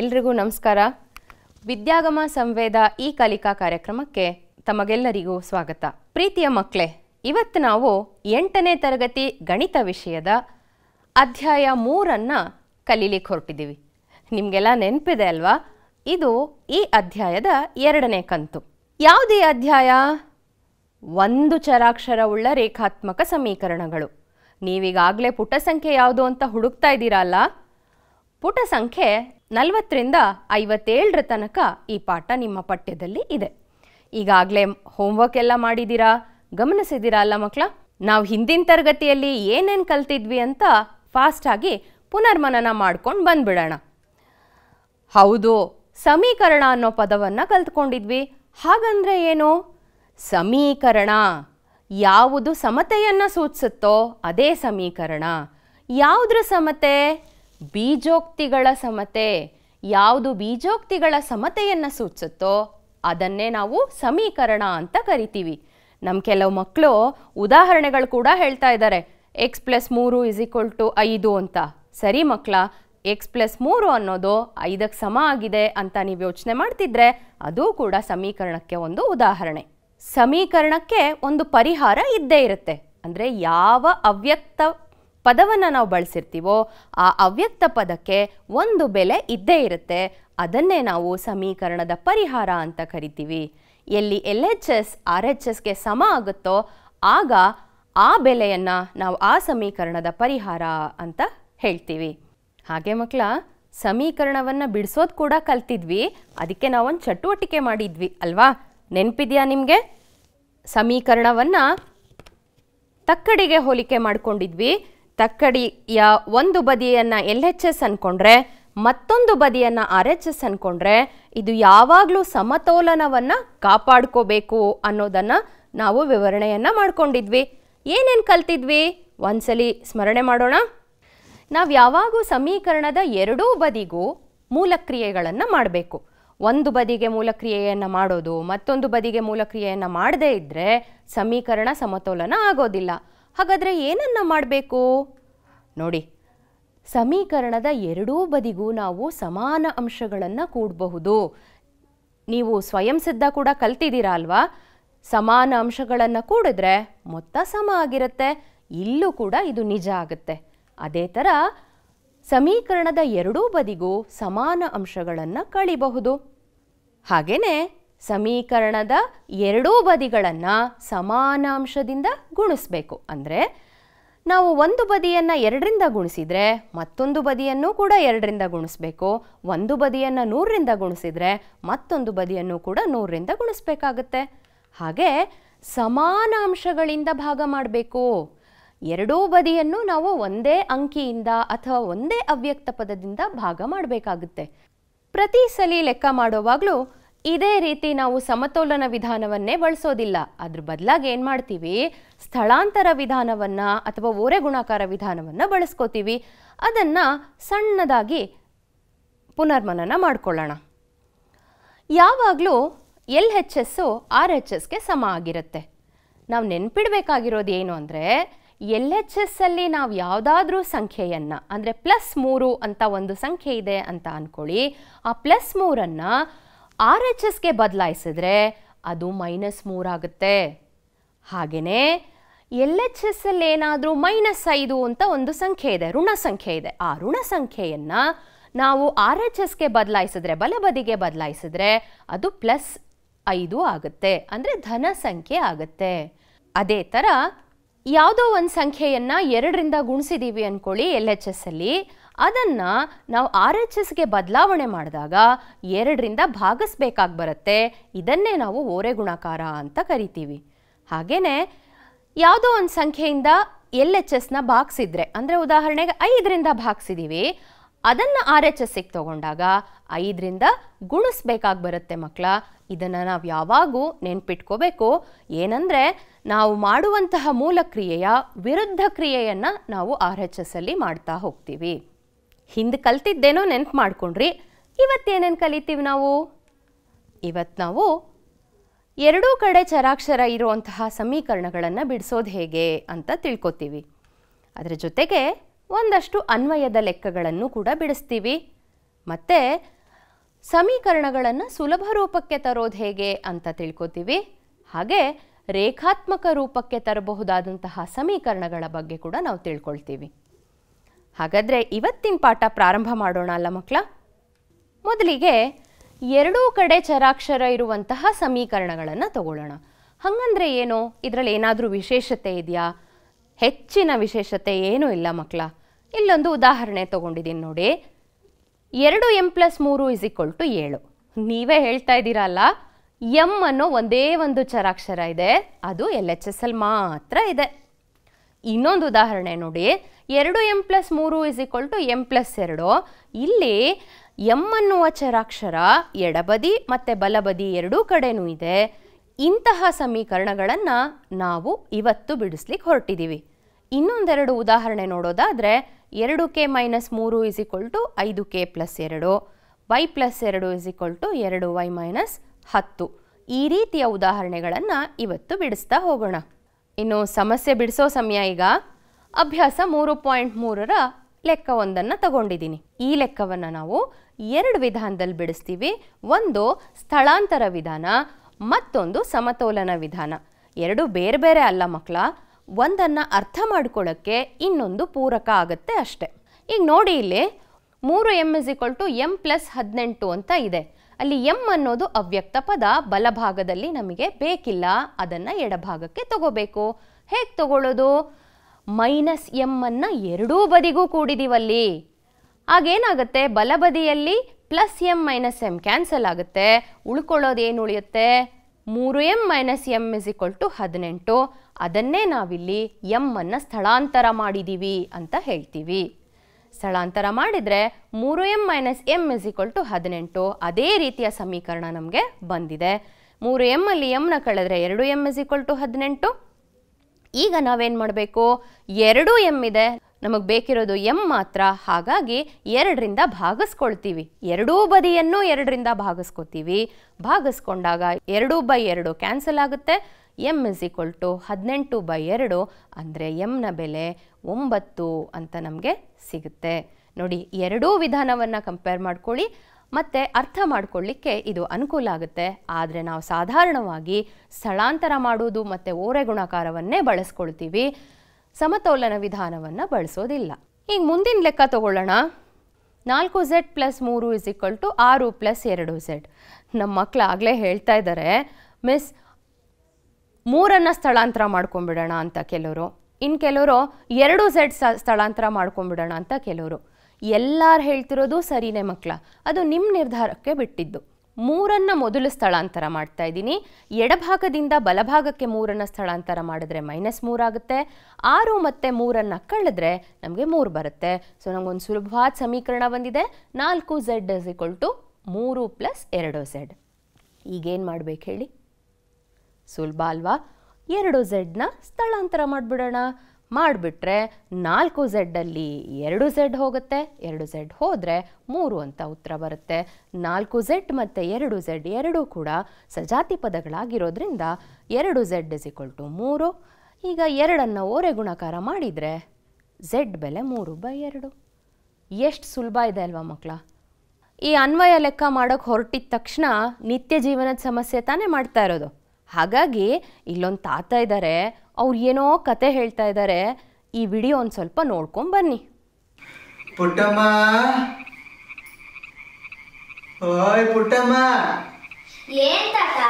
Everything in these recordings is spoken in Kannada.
ಎಲ್ರಿಗೂ ನಮಸ್ಕಾರ ವಿದ್ಯಾಗಮ ಸಂವೇದ ಈ ಕಲಿಕಾ ಕಾರ್ಯಕ್ರಮಕ್ಕೆ ತಮಗೆಲ್ಲರಿಗೂ ಸ್ವಾಗತ ಪ್ರೀತಿಯ ಮಕ್ಕಳೇ ಇವತ್ತು ನಾವು ಎಂಟನೇ ತರಗತಿ ಗಣಿತ ವಿಷಯದ ಅಧ್ಯಾಯ ಮೂರನ್ನು ಕಲೀಲಿಕ್ಕೆ ಹೊರಟಿದ್ದೀವಿ ನಿಮಗೆಲ್ಲ ನೆನಪಿದೆ ಅಲ್ವಾ ಇದು ಈ ಅಧ್ಯಾಯದ ಎರಡನೇ ಕಂತು ಯಾವುದೇ ಅಧ್ಯಾಯ ಒಂದು ಚರಾಕ್ಷರವುಳ್ಳ ರೇಖಾತ್ಮಕ ಸಮೀಕರಣಗಳು ನೀವೀಗಾಗಲೇ ಪುಟ ಸಂಖ್ಯೆ ಯಾವುದು ಅಂತ ಹುಡುಕ್ತಾ ಇದ್ದೀರಲ್ಲ ಪುಟ ಸಂಖ್ಯೆ ನಲವತ್ತರಿಂದ ಐವತ್ತೇಳರ ತನಕ ಈ ಪಾಠ ನಿಮ್ಮ ಪಠ್ಯದಲ್ಲಿ ಇದೆ ಈಗಾಗಲೇ ಹೋಮ್ವರ್ಕ್ ಎಲ್ಲ ಮಾಡಿದ್ದೀರಾ ಗಮನಿಸಿದ್ದೀರಾ ಅಲ್ಲ ಮಕ್ಕಳ ನಾವು ಹಿಂದಿನ ತರಗತಿಯಲ್ಲಿ ಏನೇನು ಕಲ್ತಿದ್ವಿ ಅಂತ ಫಾಸ್ಟಾಗಿ ಪುನರ್ಮನನ ಮಾಡ್ಕೊಂಡು ಬಂದ್ಬಿಡೋಣ ಹೌದು ಸಮೀಕರಣ ಅನ್ನೋ ಪದವನ್ನು ಕಲ್ತ್ಕೊಂಡಿದ್ವಿ ಹಾಗಂದ್ರೆ ಏನು ಸಮೀಕರಣ ಯಾವುದು ಸಮತೆಯನ್ನು ಸೂಚಿಸುತ್ತೋ ಅದೇ ಸಮೀಕರಣ ಯಾವುದ್ರ ಸಮತೆ ಬೀಜೋಕ್ತಿಗಳ ಸಮತೆ ಯಾವುದು ಬೀಜೋಕ್ತಿಗಳ ಸಮತೆಯನ್ನು ಸೂಚಿಸುತ್ತೋ ಅದನ್ನೇ ನಾವು ಸಮೀಕರಣ ಅಂತ ಕರಿತೀವಿ ನಮ್ಮ ಕೆಲವು ಮಕ್ಕಳು ಉದಾಹರಣೆಗಳು ಕೂಡ ಹೇಳ್ತಾ ಇದ್ದಾರೆ ಎಕ್ಸ್ ಪ್ಲಸ್ ಮೂರು ಇಸ್ ಈಕ್ವಲ್ ಟು ಐದು ಅಂತ ಸರಿ ಮಕ್ಕಳ ಎಕ್ಸ್ ಪ್ಲಸ್ ಮೂರು ಅನ್ನೋದು ಐದಕ್ಕೆ ಸಮ ಆಗಿದೆ ಅಂತ ನೀವು ಯೋಚನೆ ಮಾಡ್ತಿದ್ರೆ ಅದು ಕೂಡ ಸಮೀಕರಣಕ್ಕೆ ಒಂದು ಉದಾಹರಣೆ ಸಮೀಕರಣಕ್ಕೆ ಒಂದು ಪರಿಹಾರ ಇದ್ದೇ ಇರುತ್ತೆ ಅಂದರೆ ಯಾವ ಅವ್ಯಕ್ತ ಪದವನ್ನು ನಾವು ಬಳಸಿರ್ತೀವೋ ಆ ಅವ್ಯಕ್ತ ಪದಕ್ಕೆ ಒಂದು ಬೆಲೆ ಇದ್ದೇ ಇರುತ್ತೆ ಅದನ್ನೇ ನಾವು ಸಮೀಕರಣದ ಪರಿಹಾರ ಅಂತ ಕರಿತೀವಿ ಎಲ್ಲಿ L H S R H ಎಸ್ಗೆ ಸಮ ಆಗುತ್ತೋ ಆಗ ಆ ಬೆಲೆಯನ್ನು ನಾವು ಆ ಸಮೀಕರಣದ ಪರಿಹಾರ ಅಂತ ಹೇಳ್ತೀವಿ ಹಾಗೆ ಮಕ್ಕಳ ಸಮೀಕರಣವನ್ನು ಬಿಡಿಸೋದು ಕೂಡ ಕಲ್ತಿದ್ವಿ ಅದಕ್ಕೆ ನಾವೊಂದು ಚಟುವಟಿಕೆ ಮಾಡಿದ್ವಿ ಅಲ್ವಾ ನೆನಪಿದೆಯಾ ನಿಮಗೆ ಸಮೀಕರಣವನ್ನು ತಕ್ಕಡಿಗೆ ಹೋಲಿಕೆ ಮಾಡಿಕೊಂಡಿದ್ವಿ ತಕ್ಕಡಿಯ ಒಂದು ಬದಿಯನ್ನು ಎಲ್ ಎಚ್ ಎಸ್ ಅಂದ್ಕೊಂಡ್ರೆ ಮತ್ತೊಂದು ಬದಿಯನ್ನು ಆರ್ ಎಚ್ ಎಸ್ ಅಂದ್ಕೊಂಡ್ರೆ ಇದು ಯಾವಾಗಲೂ ಸಮತೋಲನವನ್ನು ಕಾಪಾಡ್ಕೋಬೇಕು ಅನ್ನೋದನ್ನು ನಾವು ವಿವರಣೆಯನ್ನು ಮಾಡಿಕೊಂಡಿದ್ವಿ ಏನೇನು ಕಲ್ತಿದ್ವಿ ಒಂದ್ಸಲಿ ಸ್ಮರಣೆ ಮಾಡೋಣ ನಾವು ಯಾವಾಗೂ ಸಮೀಕರಣದ ಎರಡೂ ಬದಿಗೂ ಮೂಲಕ್ರಿಯೆಗಳನ್ನು ಮಾಡಬೇಕು ಒಂದು ಬದಿಗೆ ಮೂಲಕ್ರಿಯೆಯನ್ನು ಮಾಡೋದು ಮತ್ತೊಂದು ಬದಿಗೆ ಮೂಲಕ್ರಿಯೆಯನ್ನು ಮಾಡದೇ ಇದ್ದರೆ ಸಮೀಕರಣ ಸಮತೋಲನ ಆಗೋದಿಲ್ಲ ಹಾಗಾದರೆ ಏನನ್ನು ಮಾಡಬೇಕು ನೋಡಿ ಸಮೀಕರಣದ ಎರಡೂ ಬದಿಗೂ ನಾವು ಸಮಾನ ಅಂಶಗಳನ್ನು ಕೂಡಬಹುದು ನೀವು ಸ್ವಯಂ ಸಿದ್ಧ ಕೂಡ ಕಲ್ತಿದ್ದೀರಾ ಅಲ್ವಾ ಸಮಾನ ಅಂಶಗಳನ್ನು ಕೂಡಿದ್ರೆ ಮೊತ್ತ ಸಮ ಆಗಿರುತ್ತೆ ಇಲ್ಲೂ ಕೂಡ ಇದು ನಿಜ ಆಗುತ್ತೆ ಅದೇ ಥರ ಸಮೀಕರಣದ ಎರಡೂ ಬದಿಗೂ ಸಮಾನ ಅಂಶಗಳನ್ನು ಕಳಿಬಹುದು ಹಾಗೆಯೇ ಸಮೀಕರಣದ ಎರಡೂ ಬದಿಗಳನ್ನು ಸಮಾನಾಂಶದಿಂದ ಗುಣಿಸಬೇಕು ಅಂದರೆ ನಾವು ಒಂದು ಬದಿಯನ್ನು ಎರಡರಿಂದ ಗುಣಿಸಿದರೆ ಮತ್ತೊಂದು ಬದಿಯನ್ನು ಕೂಡ ಎರಡರಿಂದ ಗುಣಿಸ್ಬೇಕು ಒಂದು ಬದಿಯನ್ನು ನೂರರಿಂದ ಗುಣಿಸಿದರೆ ಮತ್ತೊಂದು ಬದಿಯನ್ನು ಕೂಡ ನೂರರಿಂದ ಗುಣಿಸ್ಬೇಕಾಗತ್ತೆ ಹಾಗೆ ಸಮಾನಾಂಶಗಳಿಂದ ಭಾಗ ಮಾಡಬೇಕು ಎರಡೂ ಬದಿಯನ್ನು ನಾವು ಒಂದೇ ಅಂಕಿಯಿಂದ ಅಥವಾ ಒಂದೇ ಅವ್ಯಕ್ತ ಪದದಿಂದ ಭಾಗ ಮಾಡಬೇಕಾಗುತ್ತೆ ಪ್ರತಿ ಸಲ ಲೆಕ್ಕ ಮಾಡುವಾಗಲೂ ಇದೇ ರೀತಿ ನಾವು ಸಮತೋಲನ ವಿಧಾನವನ್ನೇ ಬಳಸೋದಿಲ್ಲ ಅದ್ರ ಬದಲಾಗಿ ಏನು ಮಾಡ್ತೀವಿ ಸ್ಥಳಾಂತರ ವಿಧಾನವನ್ನು ಅಥವಾ ಓರೆ ಗುಣಾಕಾರ ವಿಧಾನವನ್ನು ಬಳಸ್ಕೋತೀವಿ ಅದನ್ನು ಸಣ್ಣದಾಗಿ ಪುನರ್ಮನನ ಮಾಡ್ಕೊಳ್ಳೋಣ ಯಾವಾಗಲೂ L H S R H ಎಸ್ಗೆ ಸಮ ಆಗಿರುತ್ತೆ ನಾವು ನೆನ್ಪಿಡಬೇಕಾಗಿರೋದು ಏನು ಅಂದರೆ ಎಲ್ ಎಚ್ ಎಸ್ಸಲ್ಲಿ ಅಲ್ಲಿ ನಾವು ಯಾವುದಾದ್ರೂ ಸಂಖ್ಯೆಯನ್ನು ಅಂದರೆ ಪ್ಲಸ್ ಮೂರು ಅಂತ ಒಂದು ಸಂಖ್ಯೆ ಇದೆ ಅಂತ ಅಂದ್ಕೊಳ್ಳಿ ಆ ಪ್ಲಸ್ ಮೂರನ್ನು ಆರ್ ಎಚ್ ಎಸ್ಗೆ ಬದಲಾಯಿಸಿದ್ರೆ ಅದು ಮೈನಸ್ ಆಗುತ್ತೆ ಹಾಗೆಯೇ ಎಲ್ ಎಚ್ ಎಸ್ ಅಲ್ಲಿ ಏನಾದರೂ ಮೈನಸ್ ಐದು ಅಂತ ಒಂದು ಸಂಖ್ಯೆ ಇದೆ ಋಣ ಸಂಖ್ಯೆ ಇದೆ ಆ ಋಣ ಸಂಖ್ಯೆಯನ್ನು ನಾವು ಆರ್ ಎಚ್ ಎಸ್ಗೆ ಬದಲಾಯಿಸಿದ್ರೆ ಬಲಬದಿಗೆ ಬದಲಾಯಿಸಿದ್ರೆ ಅದು ಪ್ಲಸ್ ಐದು ಆಗುತ್ತೆ ಅಂದರೆ ಧನ ಸಂಖ್ಯೆ ಆಗುತ್ತೆ ಅದೇ ಥರ ಯಾವುದೋ ಒಂದು ಸಂಖ್ಯೆಯನ್ನು ಎರಡರಿಂದ ಗುಣಿಸಿದ್ದೀವಿ ಅಂದ್ಕೊಳ್ಳಿ ಎಲ್ ಎಚ್ ಎಸ್ ಅಲ್ಲಿ ಅದನ್ನು ನಾವು ಆರ್ ಎಚ್ ಎಸ್ಗೆ ಬದಲಾವಣೆ ಮಾಡಿದಾಗ ಎರಡರಿಂದ ಭಾಗಿಸ್ಬೇಕಾಗಿ ಬರುತ್ತೆ ಇದನ್ನೇ ನಾವು ಓರೆ ಗುಣಾಕಾರ ಅಂತ ಕರಿತೀವಿ ಹಾಗೆಯೇ ಯಾವುದೋ ಒಂದು ಸಂಖ್ಯೆಯಿಂದ ಎಲ್ ಎಚ್ ಎಸ್ನ ಭಾಗಿಸಿದ್ರೆ ಅಂದರೆ ಉದಾಹರಣೆಗೆ ಐದರಿಂದ ಭಾಗಿಸಿದ್ದೀವಿ ಅದನ್ನು ಆರ್ ಎಚ್ ಎಸ್ಸಿಗೆ ತೊಗೊಂಡಾಗ ಐದರಿಂದ ಗುಣಿಸ್ಬೇಕಾಗಿ ಬರುತ್ತೆ ಮಕ್ಕಳ ಇದನ್ನು ನಾವು ಯಾವಾಗೂ ನೆನ್ಪಿಟ್ಕೋಬೇಕು ಏನಂದರೆ ನಾವು ಮಾಡುವಂತಹ ಮೂಲ ಕ್ರಿಯೆಯ ವಿರುದ್ಧ ಕ್ರಿಯೆಯನ್ನು ನಾವು ಆರ್ ಎಚ್ ಎಸ್ಸಲ್ಲಿ ಮಾಡ್ತಾ ಹೋಗ್ತೀವಿ ಹಿಂದೆ ಕಲ್ತಿದ್ದೇನೋ ನೆನಪು ಮಾಡ್ಕೊಂಡ್ರಿ ಇವತ್ತೇನೇನು ಕಲಿತೀವಿ ನಾವು ಇವತ್ತು ನಾವು ಎರಡೂ ಕಡೆ ಚರಾಕ್ಷರ ಇರುವಂತಹ ಸಮೀಕರಣಗಳನ್ನು ಬಿಡಿಸೋದು ಹೇಗೆ ಅಂತ ತಿಳ್ಕೊತೀವಿ ಅದರ ಜೊತೆಗೆ ಒಂದಷ್ಟು ಅನ್ವಯದ ಲೆಕ್ಕಗಳನ್ನು ಕೂಡ ಬಿಡಿಸ್ತೀವಿ ಮತ್ತು ಸಮೀಕರಣಗಳನ್ನು ಸುಲಭ ರೂಪಕ್ಕೆ ತರೋದು ಹೇಗೆ ಅಂತ ತಿಳ್ಕೊತೀವಿ ಹಾಗೆ ರೇಖಾತ್ಮಕ ರೂಪಕ್ಕೆ ತರಬಹುದಾದಂತಹ ಸಮೀಕರಣಗಳ ಬಗ್ಗೆ ಕೂಡ ನಾವು ತಿಳ್ಕೊಳ್ತೀವಿ ಹಾಗಾದರೆ ಇವತ್ತಿನ ಪಾಠ ಪ್ರಾರಂಭ ಮಾಡೋಣ ಅಲ್ಲ ಮಕ್ಕಳ ಮೊದಲಿಗೆ ಎರಡೂ ಕಡೆ ಚರಾಕ್ಷರ ಇರುವಂತಹ ಸಮೀಕರಣಗಳನ್ನು ತಗೊಳ್ಳೋಣ ಹಾಗಂದ್ರೆ ಏನು ಇದರಲ್ಲಿ ಏನಾದರೂ ವಿಶೇಷತೆ ಇದೆಯಾ ಹೆಚ್ಚಿನ ವಿಶೇಷತೆ ಏನೂ ಇಲ್ಲ ಮಕ್ಕಳ ಇಲ್ಲೊಂದು ಉದಾಹರಣೆ ತೊಗೊಂಡಿದ್ದೀನಿ ನೋಡಿ ಎರಡು ಎಮ್ ಪ್ಲಸ್ ಮೂರು ಇಸ್ ಈಕ್ವಲ್ ಟು ಏಳು ನೀವೇ ಹೇಳ್ತಾ ಇದ್ದೀರಲ್ಲ ಎಮ್ ಅನ್ನೋ ಒಂದೇ ಒಂದು ಚರಾಕ್ಷರ ಇದೆ ಅದು ಎಲ್ ಎಚ್ ಎಸ್ ಅಲ್ಲಿ ಮಾತ್ರ ಇದೆ ಇನ್ನೊಂದು ಉದಾಹರಣೆ ನೋಡಿ ಎರಡು ಎಂ ಪ್ಲಸ್ ಮೂರು is equal to m plus ಎರಡು ಇಲ್ಲಿ ಎಂ ಅನ್ನುವ ಚರಾಕ್ಷರ ಎಡಬದಿ ಮತ್ತು ಬಲಬದಿ ಎರಡೂ ಕಡೆಯೂ ಇದೆ ಇಂತಹ ಸಮೀಕರಣಗಳನ್ನು ನಾವು ಇವತ್ತು ಬಿಡಿಸ್ಲಿಕ್ಕೆ ಹೊರಟಿದ್ದೀವಿ ಇನ್ನೊಂದೆರಡು ಉದಾಹರಣೆ ನೋಡೋದಾದರೆ ಎರಡು ಕೆ ಮೈನಸ್ ಮೂರು ಇಸ್ ಈಕ್ವಲ್ ಟು ಐದು ಕೆ ಪ್ಲಸ್ ಎರಡು ವೈ ಪ್ಲಸ್ ಎರಡು ಇಸ್ ಈಕ್ವಲ್ ಟು ಎರಡು ವೈ ಮೈನಸ್ ಹತ್ತು ಈ ರೀತಿಯ ಉದಾಹರಣೆಗಳನ್ನು ಇವತ್ತು ಬಿಡಿಸ್ತಾ ಹೋಗೋಣ ಇನ್ನು ಸಮಸ್ಯೆ ಬಿಡಿಸೋ ಸಮಯ ಈಗ ಅಭ್ಯಾಸ ಮೂರು ಪಾಯಿಂಟ್ ಮೂರರ ಲೆಕ್ಕವೊಂದನ್ನು ತಗೊಂಡಿದ್ದೀನಿ ಈ ಲೆಕ್ಕವನ್ನು ನಾವು ಎರಡು ವಿಧಾನದಲ್ಲಿ ಬಿಡಿಸ್ತೀವಿ ಒಂದು ಸ್ಥಳಾಂತರ ವಿಧಾನ ಮತ್ತೊಂದು ಸಮತೋಲನ ವಿಧಾನ ಎರಡು ಬೇರೆ ಬೇರೆ ಅಲ್ಲ ಮಕ್ಕಳ ಒಂದನ್ನು ಅರ್ಥ ಮಾಡ್ಕೊಳ್ಳೋಕ್ಕೆ ಇನ್ನೊಂದು ಪೂರಕ ಆಗುತ್ತೆ ಅಷ್ಟೆ ಈಗ ನೋಡಿ ಇಲ್ಲಿ ಮೂರು m is equal to m plus ಹದಿನೆಂಟು ಅಂತ ಇದೆ ಅಲ್ಲಿ ಎಂ ಅನ್ನೋದು ಅವ್ಯಕ್ತ ಪದ ಬಲಭಾಗದಲ್ಲಿ ನಮಗೆ ಬೇಕಿಲ್ಲ ಅದನ್ನು ಎಡಭಾಗಕ್ಕೆ ತಗೋಬೇಕು ಹೇಗೆ ತಗೊಳ್ಳೋದು ಮೈನಸ್ ಎಂ ಎರಡೂ ಬದಿಗೂ ಕೂಡಿದೀವಲ್ಲಿ ಆಗೇನಾಗುತ್ತೆ ಬಲಬದಿಯಲ್ಲಿ plus m minus m cancel ಆಗುತ್ತೆ ಉಳ್ಕೊಳ್ಳೋದು ಏನು ಉಳಿಯುತ್ತೆ ಮೂರು m minus m is equal to ಹದಿನೆಂಟು ಅದನ್ನೇ ನಾವಿಲ್ಲಿ ಎಮ್ಮನ್ನು ಸ್ಥಳಾಂತರ ಮಾಡಿದ್ದೀವಿ ಅಂತ ಹೇಳ್ತೀವಿ ಸ್ಥಳಾಂತರ ಮಾಡಿದರೆ ಮೂರು m minus m is equal to ಹದಿನೆಂಟು ಅದೇ ರೀತಿಯ ಸಮೀಕರಣ ನಮಗೆ ಬಂದಿದೆ ಮೂರು ಎಮ್ ಅಲ್ಲಿ ಎಮ್ನ ಕಳೆದ್ರೆ ಎರಡು ಎಮ್ ಇಸ್ ಈಕ್ವಲ್ ಟು ಹದಿನೆಂಟು ಈಗ ನಾವೇನು ಮಾಡಬೇಕು ಎರಡು ಎಮ್ ಇದೆ ನಮಗೆ ಬೇಕಿರೋದು ಎಮ್ ಮಾತ್ರ ಹಾಗಾಗಿ ಎರಡರಿಂದ ಭಾಗಿಸ್ಕೊಳ್ತೀವಿ ಎರಡೂ ಬದಿಯನ್ನು ಎರಡರಿಂದ ಭಾಗಿಸ್ಕೊತೀವಿ ಭಾಗಿಸ್ಕೊಂಡಾಗ ಎರಡು ಬೈ ಎರಡು ಕ್ಯಾನ್ಸಲ್ ಆಗುತ್ತೆ ಎಮ್ ಇಸ್ ಈಕ್ವಲ್ ಟು ಹದಿನೆಂಟು ಬೈ ಎರಡು ಅಂದರೆ ಎಮ್ನ ಬೆಲೆ ಒಂಬತ್ತು ಅಂತ ನಮಗೆ ಸಿಗುತ್ತೆ ನೋಡಿ ಎರಡೂ ವಿಧಾನವನ್ನು ಕಂಪೇರ್ ಮಾಡ್ಕೊಳ್ಳಿ ಮತ್ತು ಅರ್ಥ ಮಾಡಿಕೊಳ್ಳಿಕ್ಕೆ ಇದು ಅನುಕೂಲ ಆಗುತ್ತೆ ಆದರೆ ನಾವು ಸಾಧಾರಣವಾಗಿ ಸ್ಥಳಾಂತರ ಮಾಡೋದು ಮತ್ತು ಓರೆ ಗುಣಾಕಾರವನ್ನೇ ಬಳಸ್ಕೊಳ್ತೀವಿ ಸಮತೋಲನ ವಿಧಾನವನ್ನು ಬಳಸೋದಿಲ್ಲ ಈಗ ಮುಂದಿನ ಲೆಕ್ಕ ತಗೊಳ್ಳೋಣ ನಾಲ್ಕು ಝೆಡ್ ಪ್ಲಸ್ ಮೂರು ಇಸ್ ಈಕ್ವಲ್ ಟು ಆರು ಪ್ಲಸ್ ಎರಡು ಝೆಡ್ ನಮ್ಮ ಮಕ್ಕಳು ಆಗಲೇ ಹೇಳ್ತಾ ಇದ್ದಾರೆ ಮಿಸ್ ಮೂರನ್ನು ಸ್ಥಳಾಂತರ ಮಾಡ್ಕೊಂಡ್ಬಿಡೋಣ ಅಂತ ಕೆಲವರು ಇನ್ನು ಕೆಲವರು ಎರಡು ಝೆಡ್ ಸ್ಥಳಾಂತರ ಮಾಡ್ಕೊಂಡ್ಬಿಡೋಣ ಅಂತ ಕೆಲವರು ಎಲ್ಲರೂ ಹೇಳ್ತಿರೋದು ಸರಿನೇ ಮಕ್ಕಳ ಅದು ನಿಮ್ಮ ನಿರ್ಧಾರಕ್ಕೆ ಬಿಟ್ಟಿದ್ದು ಮೂರನ್ನು ಮೊದಲು ಸ್ಥಳಾಂತರ ಮಾಡ್ತಾ ಇದ್ದೀನಿ ಎಡಭಾಗದಿಂದ ಬಲಭಾಗಕ್ಕೆ ಮೂರನ್ನು ಸ್ಥಳಾಂತರ ಮಾಡಿದ್ರೆ ಮೈನಸ್ ಮೂರಾಗುತ್ತೆ ಆರು ಮತ್ತು ಮೂರನ್ನು ಕಳೆದ್ರೆ ನಮಗೆ ಮೂರು ಬರುತ್ತೆ ಸೊ ನಮಗೊಂದು ಸುಲಭವಾದ ಸಮೀಕರಣ ಬಂದಿದೆ ನಾಲ್ಕು ಝೆಡ್ ಇಸ್ ಈಕ್ವಲ್ ಟು ಮೂರು ಪ್ಲಸ್ ಎರಡು ಝೆಡ್ ಈಗೇನು ಮಾಡಬೇಕು ಹೇಳಿ ಸುಲಭ ಅಲ್ವಾ ಎರಡು ಝೆಡ್ನ ಸ್ಥಳಾಂತರ ಮಾಡಿಬಿಡೋಣ ಮಾಡಿಬಿಟ್ರೆ ನಾಲ್ಕು ಝೆಡ್ಡಲ್ಲಿ ಎರಡು ಝೆಡ್ ಹೋಗುತ್ತೆ ಎರಡು ಝೆಡ್ ಹೋದರೆ ಮೂರು ಅಂತ ಉತ್ತರ ಬರುತ್ತೆ ನಾಲ್ಕು ಝೆಡ್ ಮತ್ತು ಎರಡು ಝೆಡ್ ಎರಡೂ ಕೂಡ ಸಜಾತಿ ಪದಗಳಾಗಿರೋದ್ರಿಂದ ಎರಡು ಝೆಡ್ ಇಸ್ ಈಕ್ವಲ್ ಟು ಮೂರು ಈಗ ಎರಡನ್ನು ಓರೆ ಗುಣಕಾರ ಮಾಡಿದರೆ ಝೆಡ್ ಬೆಲೆ ಮೂರು ಬೈ ಎರಡು ಎಷ್ಟು ಸುಲಭ ಇದೆ ಅಲ್ವಾ ಮಕ್ಕಳ ಈ ಅನ್ವಯ ಲೆಕ್ಕ ಮಾಡೋಕ್ಕೆ ಹೊರಟಿದ ತಕ್ಷಣ ನಿತ್ಯ ಜೀವನದ ಸಮಸ್ಯೆ ತಾನೇ ಮಾಡ್ತಾ ಇರೋದು ಹಾಗಾಗಿ ಇಲ್ಲೊಂದು ತಾತ ಇದ್ದಾರೆ ಅವ್ರು ಏನೋ ಕತೆ ಹೇಳ್ತಾ ಇದ್ದಾರೆ ಈ ವಿಡಿಯೋ ಒಂದು ಸ್ವಲ್ಪ ನೋಡ್ಕೊಂಡು ಬನ್ನಿ ಪುಟ್ಟಮ್ಮ ಓಯ್ ಪುಟ್ಟಮ್ಮ ಏನ್ ತಾತ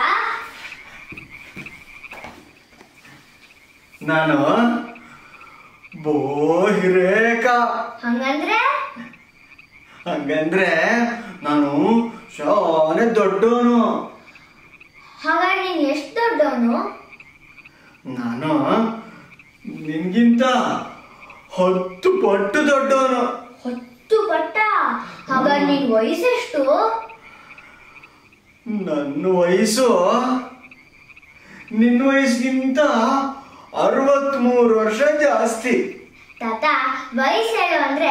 ನಾನು ಬೋ ಹಿರೇಕಾ ಹಂಗಂದ್ರೆ ಹಂಗಂದ್ರೆ ನಾನು ಶಾನೆ ದೊಡ್ಡೋನು ಹಾಗಾದ್ರೆ ನೀನು ಎಷ್ಟು ದೊಡ್ಡವನು ನಾನು ನಿನ್ಗಿಂತ ಹತ್ತು ಪಟ್ಟು ದೊಡ್ಡವನು ಹತ್ತು ಪಟ್ಟ ಹಾಗಾದ್ರೆ ನಿನ್ ಎಷ್ಟು ನನ್ನ ವಯಸ್ಸು ನಿನ್ನ ವಯಸ್ಸಿಗಿಂತ ಅರವತ್ಮೂರು ವರ್ಷ ಜಾಸ್ತಿ ತಾತ ವಯಸ್ಸು ಹೇಳು ಅಂದ್ರೆ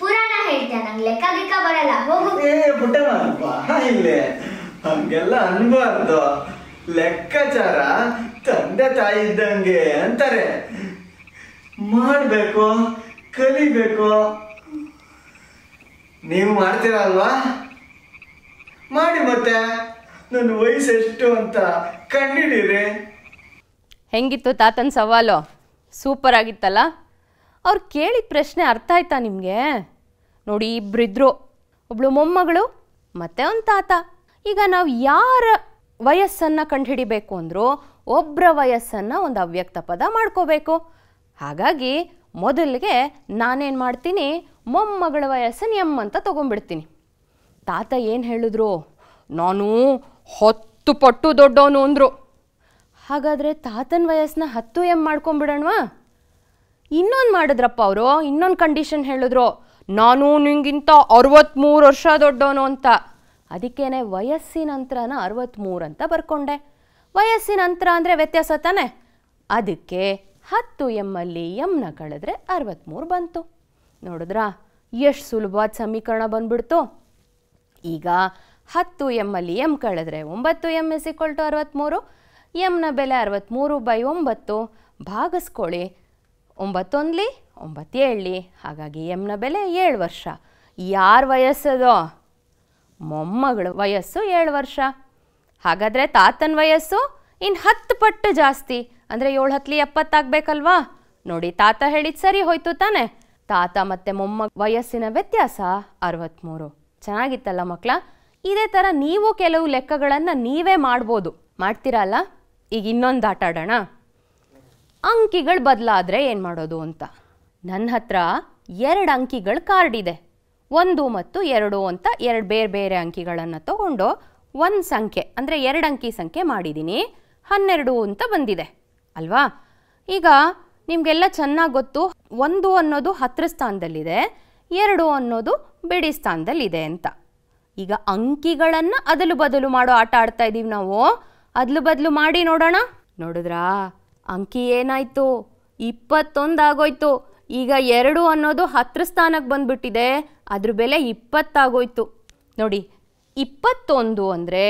ಪುರಾಣ ಹೇಳ್ತೇನೆ ನಂಗೆ ಲೆಕ್ಕ ಬರಲ್ಲ ಹೋಗು ಏ ಪುಟ್ಟ ಇಲ್ಲೇ ಹಂಗೆಲ್ಲ ಅನ್ಬಾರ್ದು ಲೆಕ್ಕಾಚಾರ ತಂದೆ ತಾಯಿ ಇದ್ದಂಗೆ ಅಂತಾರೆ ಮಾಡಬೇಕು ಕಲಿಬೇಕು ನೀವು ಮಾಡ್ತೀರಲ್ವಾ ಮಾಡಿ ಮತ್ತೆ ನನ್ನ ಎಷ್ಟು ಅಂತ ಕಂಡಿಡೀರಿ ಹೆಂಗಿತ್ತು ತಾತನ ಸವಾಲು ಸೂಪರ್ ಆಗಿತ್ತಲ್ಲ ಅವ್ರು ಕೇಳಿದ ಪ್ರಶ್ನೆ ಅರ್ಥ ಆಯ್ತಾ ನಿಮಗೆ ನೋಡಿ ಇಬ್ಬರಿದ್ರು ಒಬ್ಳು ಮೊಮ್ಮಗಳು ಮತ್ತೆ ಒಂದು ತಾತ ಈಗ ನಾವು ಯಾರ ವಯಸ್ಸನ್ನು ಕಂಡುಹಿಡಿಬೇಕು ಅಂದರೂ ಒಬ್ಬರ ವಯಸ್ಸನ್ನು ಒಂದು ಅವ್ಯಕ್ತ ಪದ ಮಾಡ್ಕೋಬೇಕು ಹಾಗಾಗಿ ಮೊದಲಿಗೆ ನಾನೇನು ಮಾಡ್ತೀನಿ ಮೊಮ್ಮಗಳ ವಯಸ್ಸನ್ನು ಎಮ್ ಅಂತ ತೊಗೊಂಡ್ಬಿಡ್ತೀನಿ ತಾತ ಏನು ಹೇಳಿದ್ರು ನಾನು ಹತ್ತು ಪಟ್ಟು ದೊಡ್ಡವನು ಅಂದರು ಹಾಗಾದರೆ ತಾತನ ವಯಸ್ಸನ್ನ ಹತ್ತು ಎಮ್ ಮಾಡ್ಕೊಂಬಿಡೋಣವಾ ಇನ್ನೊಂದು ಮಾಡಿದ್ರಪ್ಪ ಅವರು ಇನ್ನೊಂದು ಕಂಡೀಷನ್ ಹೇಳಿದ್ರು ನಾನು ನಿಂಗಿಂತ ಅರವತ್ತ್ಮೂರು ವರ್ಷ ದೊಡ್ಡವನು ಅಂತ ಅದಕ್ಕೇನೆ ವಯಸ್ಸಿನಂತ್ರನ ಅರವತ್ತ್ಮೂರು ಅಂತ ಬರ್ಕೊಂಡೆ ವಯಸ್ಸಿನಂತರ ಅಂದರೆ ವ್ಯತ್ಯಾಸ ತಾನೆ ಅದಕ್ಕೆ ಹತ್ತು ಅಲ್ಲಿ ಎಮ್ನ ಕಳೆದ್ರೆ ಅರವತ್ತ್ಮೂರು ಬಂತು ನೋಡಿದ್ರ ಎಷ್ಟು ಸುಲಭವಾದ ಸಮೀಕರಣ ಬಂದ್ಬಿಡ್ತು ಈಗ ಹತ್ತು ಎಮ್ ಅಲ್ಲಿ ಎಮ್ ಕಳೆದ್ರೆ ಒಂಬತ್ತು ಎಮ್ ಎಸ್ ಇಕ್ವಲ್ ಟು ಅರವತ್ತ್ಮೂರು ಎಮ್ನ ಬೆಲೆ ಅರವತ್ತ್ಮೂರು ಬೈ ಒಂಬತ್ತು ಭಾಗಿಸ್ಕೊಳ್ಳಿ ಒಂಬತ್ತೊಂದ್ಲಿ ಒಂಬತ್ತೇಳಲಿ ಹಾಗಾಗಿ ಎಮ್ನ ಬೆಲೆ ಏಳು ವರ್ಷ ಯಾರು ವಯಸ್ಸದೋ ಮೊಮ್ಮಗಳು ವಯಸ್ಸು ಏಳು ವರ್ಷ ಹಾಗಾದರೆ ತಾತನ ವಯಸ್ಸು ಇನ್ನು ಹತ್ತು ಪಟ್ಟು ಜಾಸ್ತಿ ಅಂದರೆ ಏಳು ಹತ್ಲಿ ಎಪ್ಪತ್ತಾಗಬೇಕಲ್ವಾ ನೋಡಿ ತಾತ ಹೇಳಿದ ಸರಿ ಹೋಯ್ತು ತಾನೆ ತಾತ ಮತ್ತು ಮೊಮ್ಮ ವಯಸ್ಸಿನ ವ್ಯತ್ಯಾಸ ಅರವತ್ತ್ಮೂರು ಚೆನ್ನಾಗಿತ್ತಲ್ಲ ಮಕ್ಕಳ ಇದೇ ಥರ ನೀವು ಕೆಲವು ಲೆಕ್ಕಗಳನ್ನು ನೀವೇ ಮಾಡ್ಬೋದು ಮಾಡ್ತೀರಲ್ಲ ಈಗ ಇನ್ನೊಂದು ಆಟಾಡೋಣ ಅಂಕಿಗಳು ಬದಲಾದರೆ ಏನು ಮಾಡೋದು ಅಂತ ನನ್ನ ಹತ್ರ ಎರಡು ಅಂಕಿಗಳ ಕಾರ್ಡ್ ಇದೆ ಒಂದು ಮತ್ತು ಎರಡು ಅಂತ ಎರಡು ಬೇರೆ ಬೇರೆ ಅಂಕಿಗಳನ್ನು ತಗೊಂಡು ಒಂದು ಸಂಖ್ಯೆ ಅಂದರೆ ಎರಡು ಅಂಕಿ ಸಂಖ್ಯೆ ಮಾಡಿದ್ದೀನಿ ಹನ್ನೆರಡು ಅಂತ ಬಂದಿದೆ ಅಲ್ವಾ ಈಗ ನಿಮಗೆಲ್ಲ ಚೆನ್ನಾಗಿ ಗೊತ್ತು ಒಂದು ಅನ್ನೋದು ಹತ್ತಿರ ಸ್ಥಾನದಲ್ಲಿದೆ ಎರಡು ಅನ್ನೋದು ಬಿಡಿ ಸ್ಥಾನದಲ್ಲಿದೆ ಅಂತ ಈಗ ಅಂಕಿಗಳನ್ನು ಅದಲು ಬದಲು ಮಾಡೋ ಆಟ ಆಡ್ತಾ ಇದ್ದೀವಿ ನಾವು ಅದಲು ಬದಲು ಮಾಡಿ ನೋಡೋಣ ನೋಡಿದ್ರಾ ಅಂಕಿ ಏನಾಯಿತು ಇಪ್ಪತ್ತೊಂದು ಆಗೋಯ್ತು ಈಗ ಎರಡು ಅನ್ನೋದು ಹತ್ತಿರ ಸ್ಥಾನಕ್ಕೆ ಬಂದ್ಬಿಟ್ಟಿದೆ ಅದ್ರ ಬೆಲೆ ಇಪ್ಪತ್ತಾಗೋಯ್ತು ನೋಡಿ ಇಪ್ಪತ್ತೊಂದು ಅಂದರೆ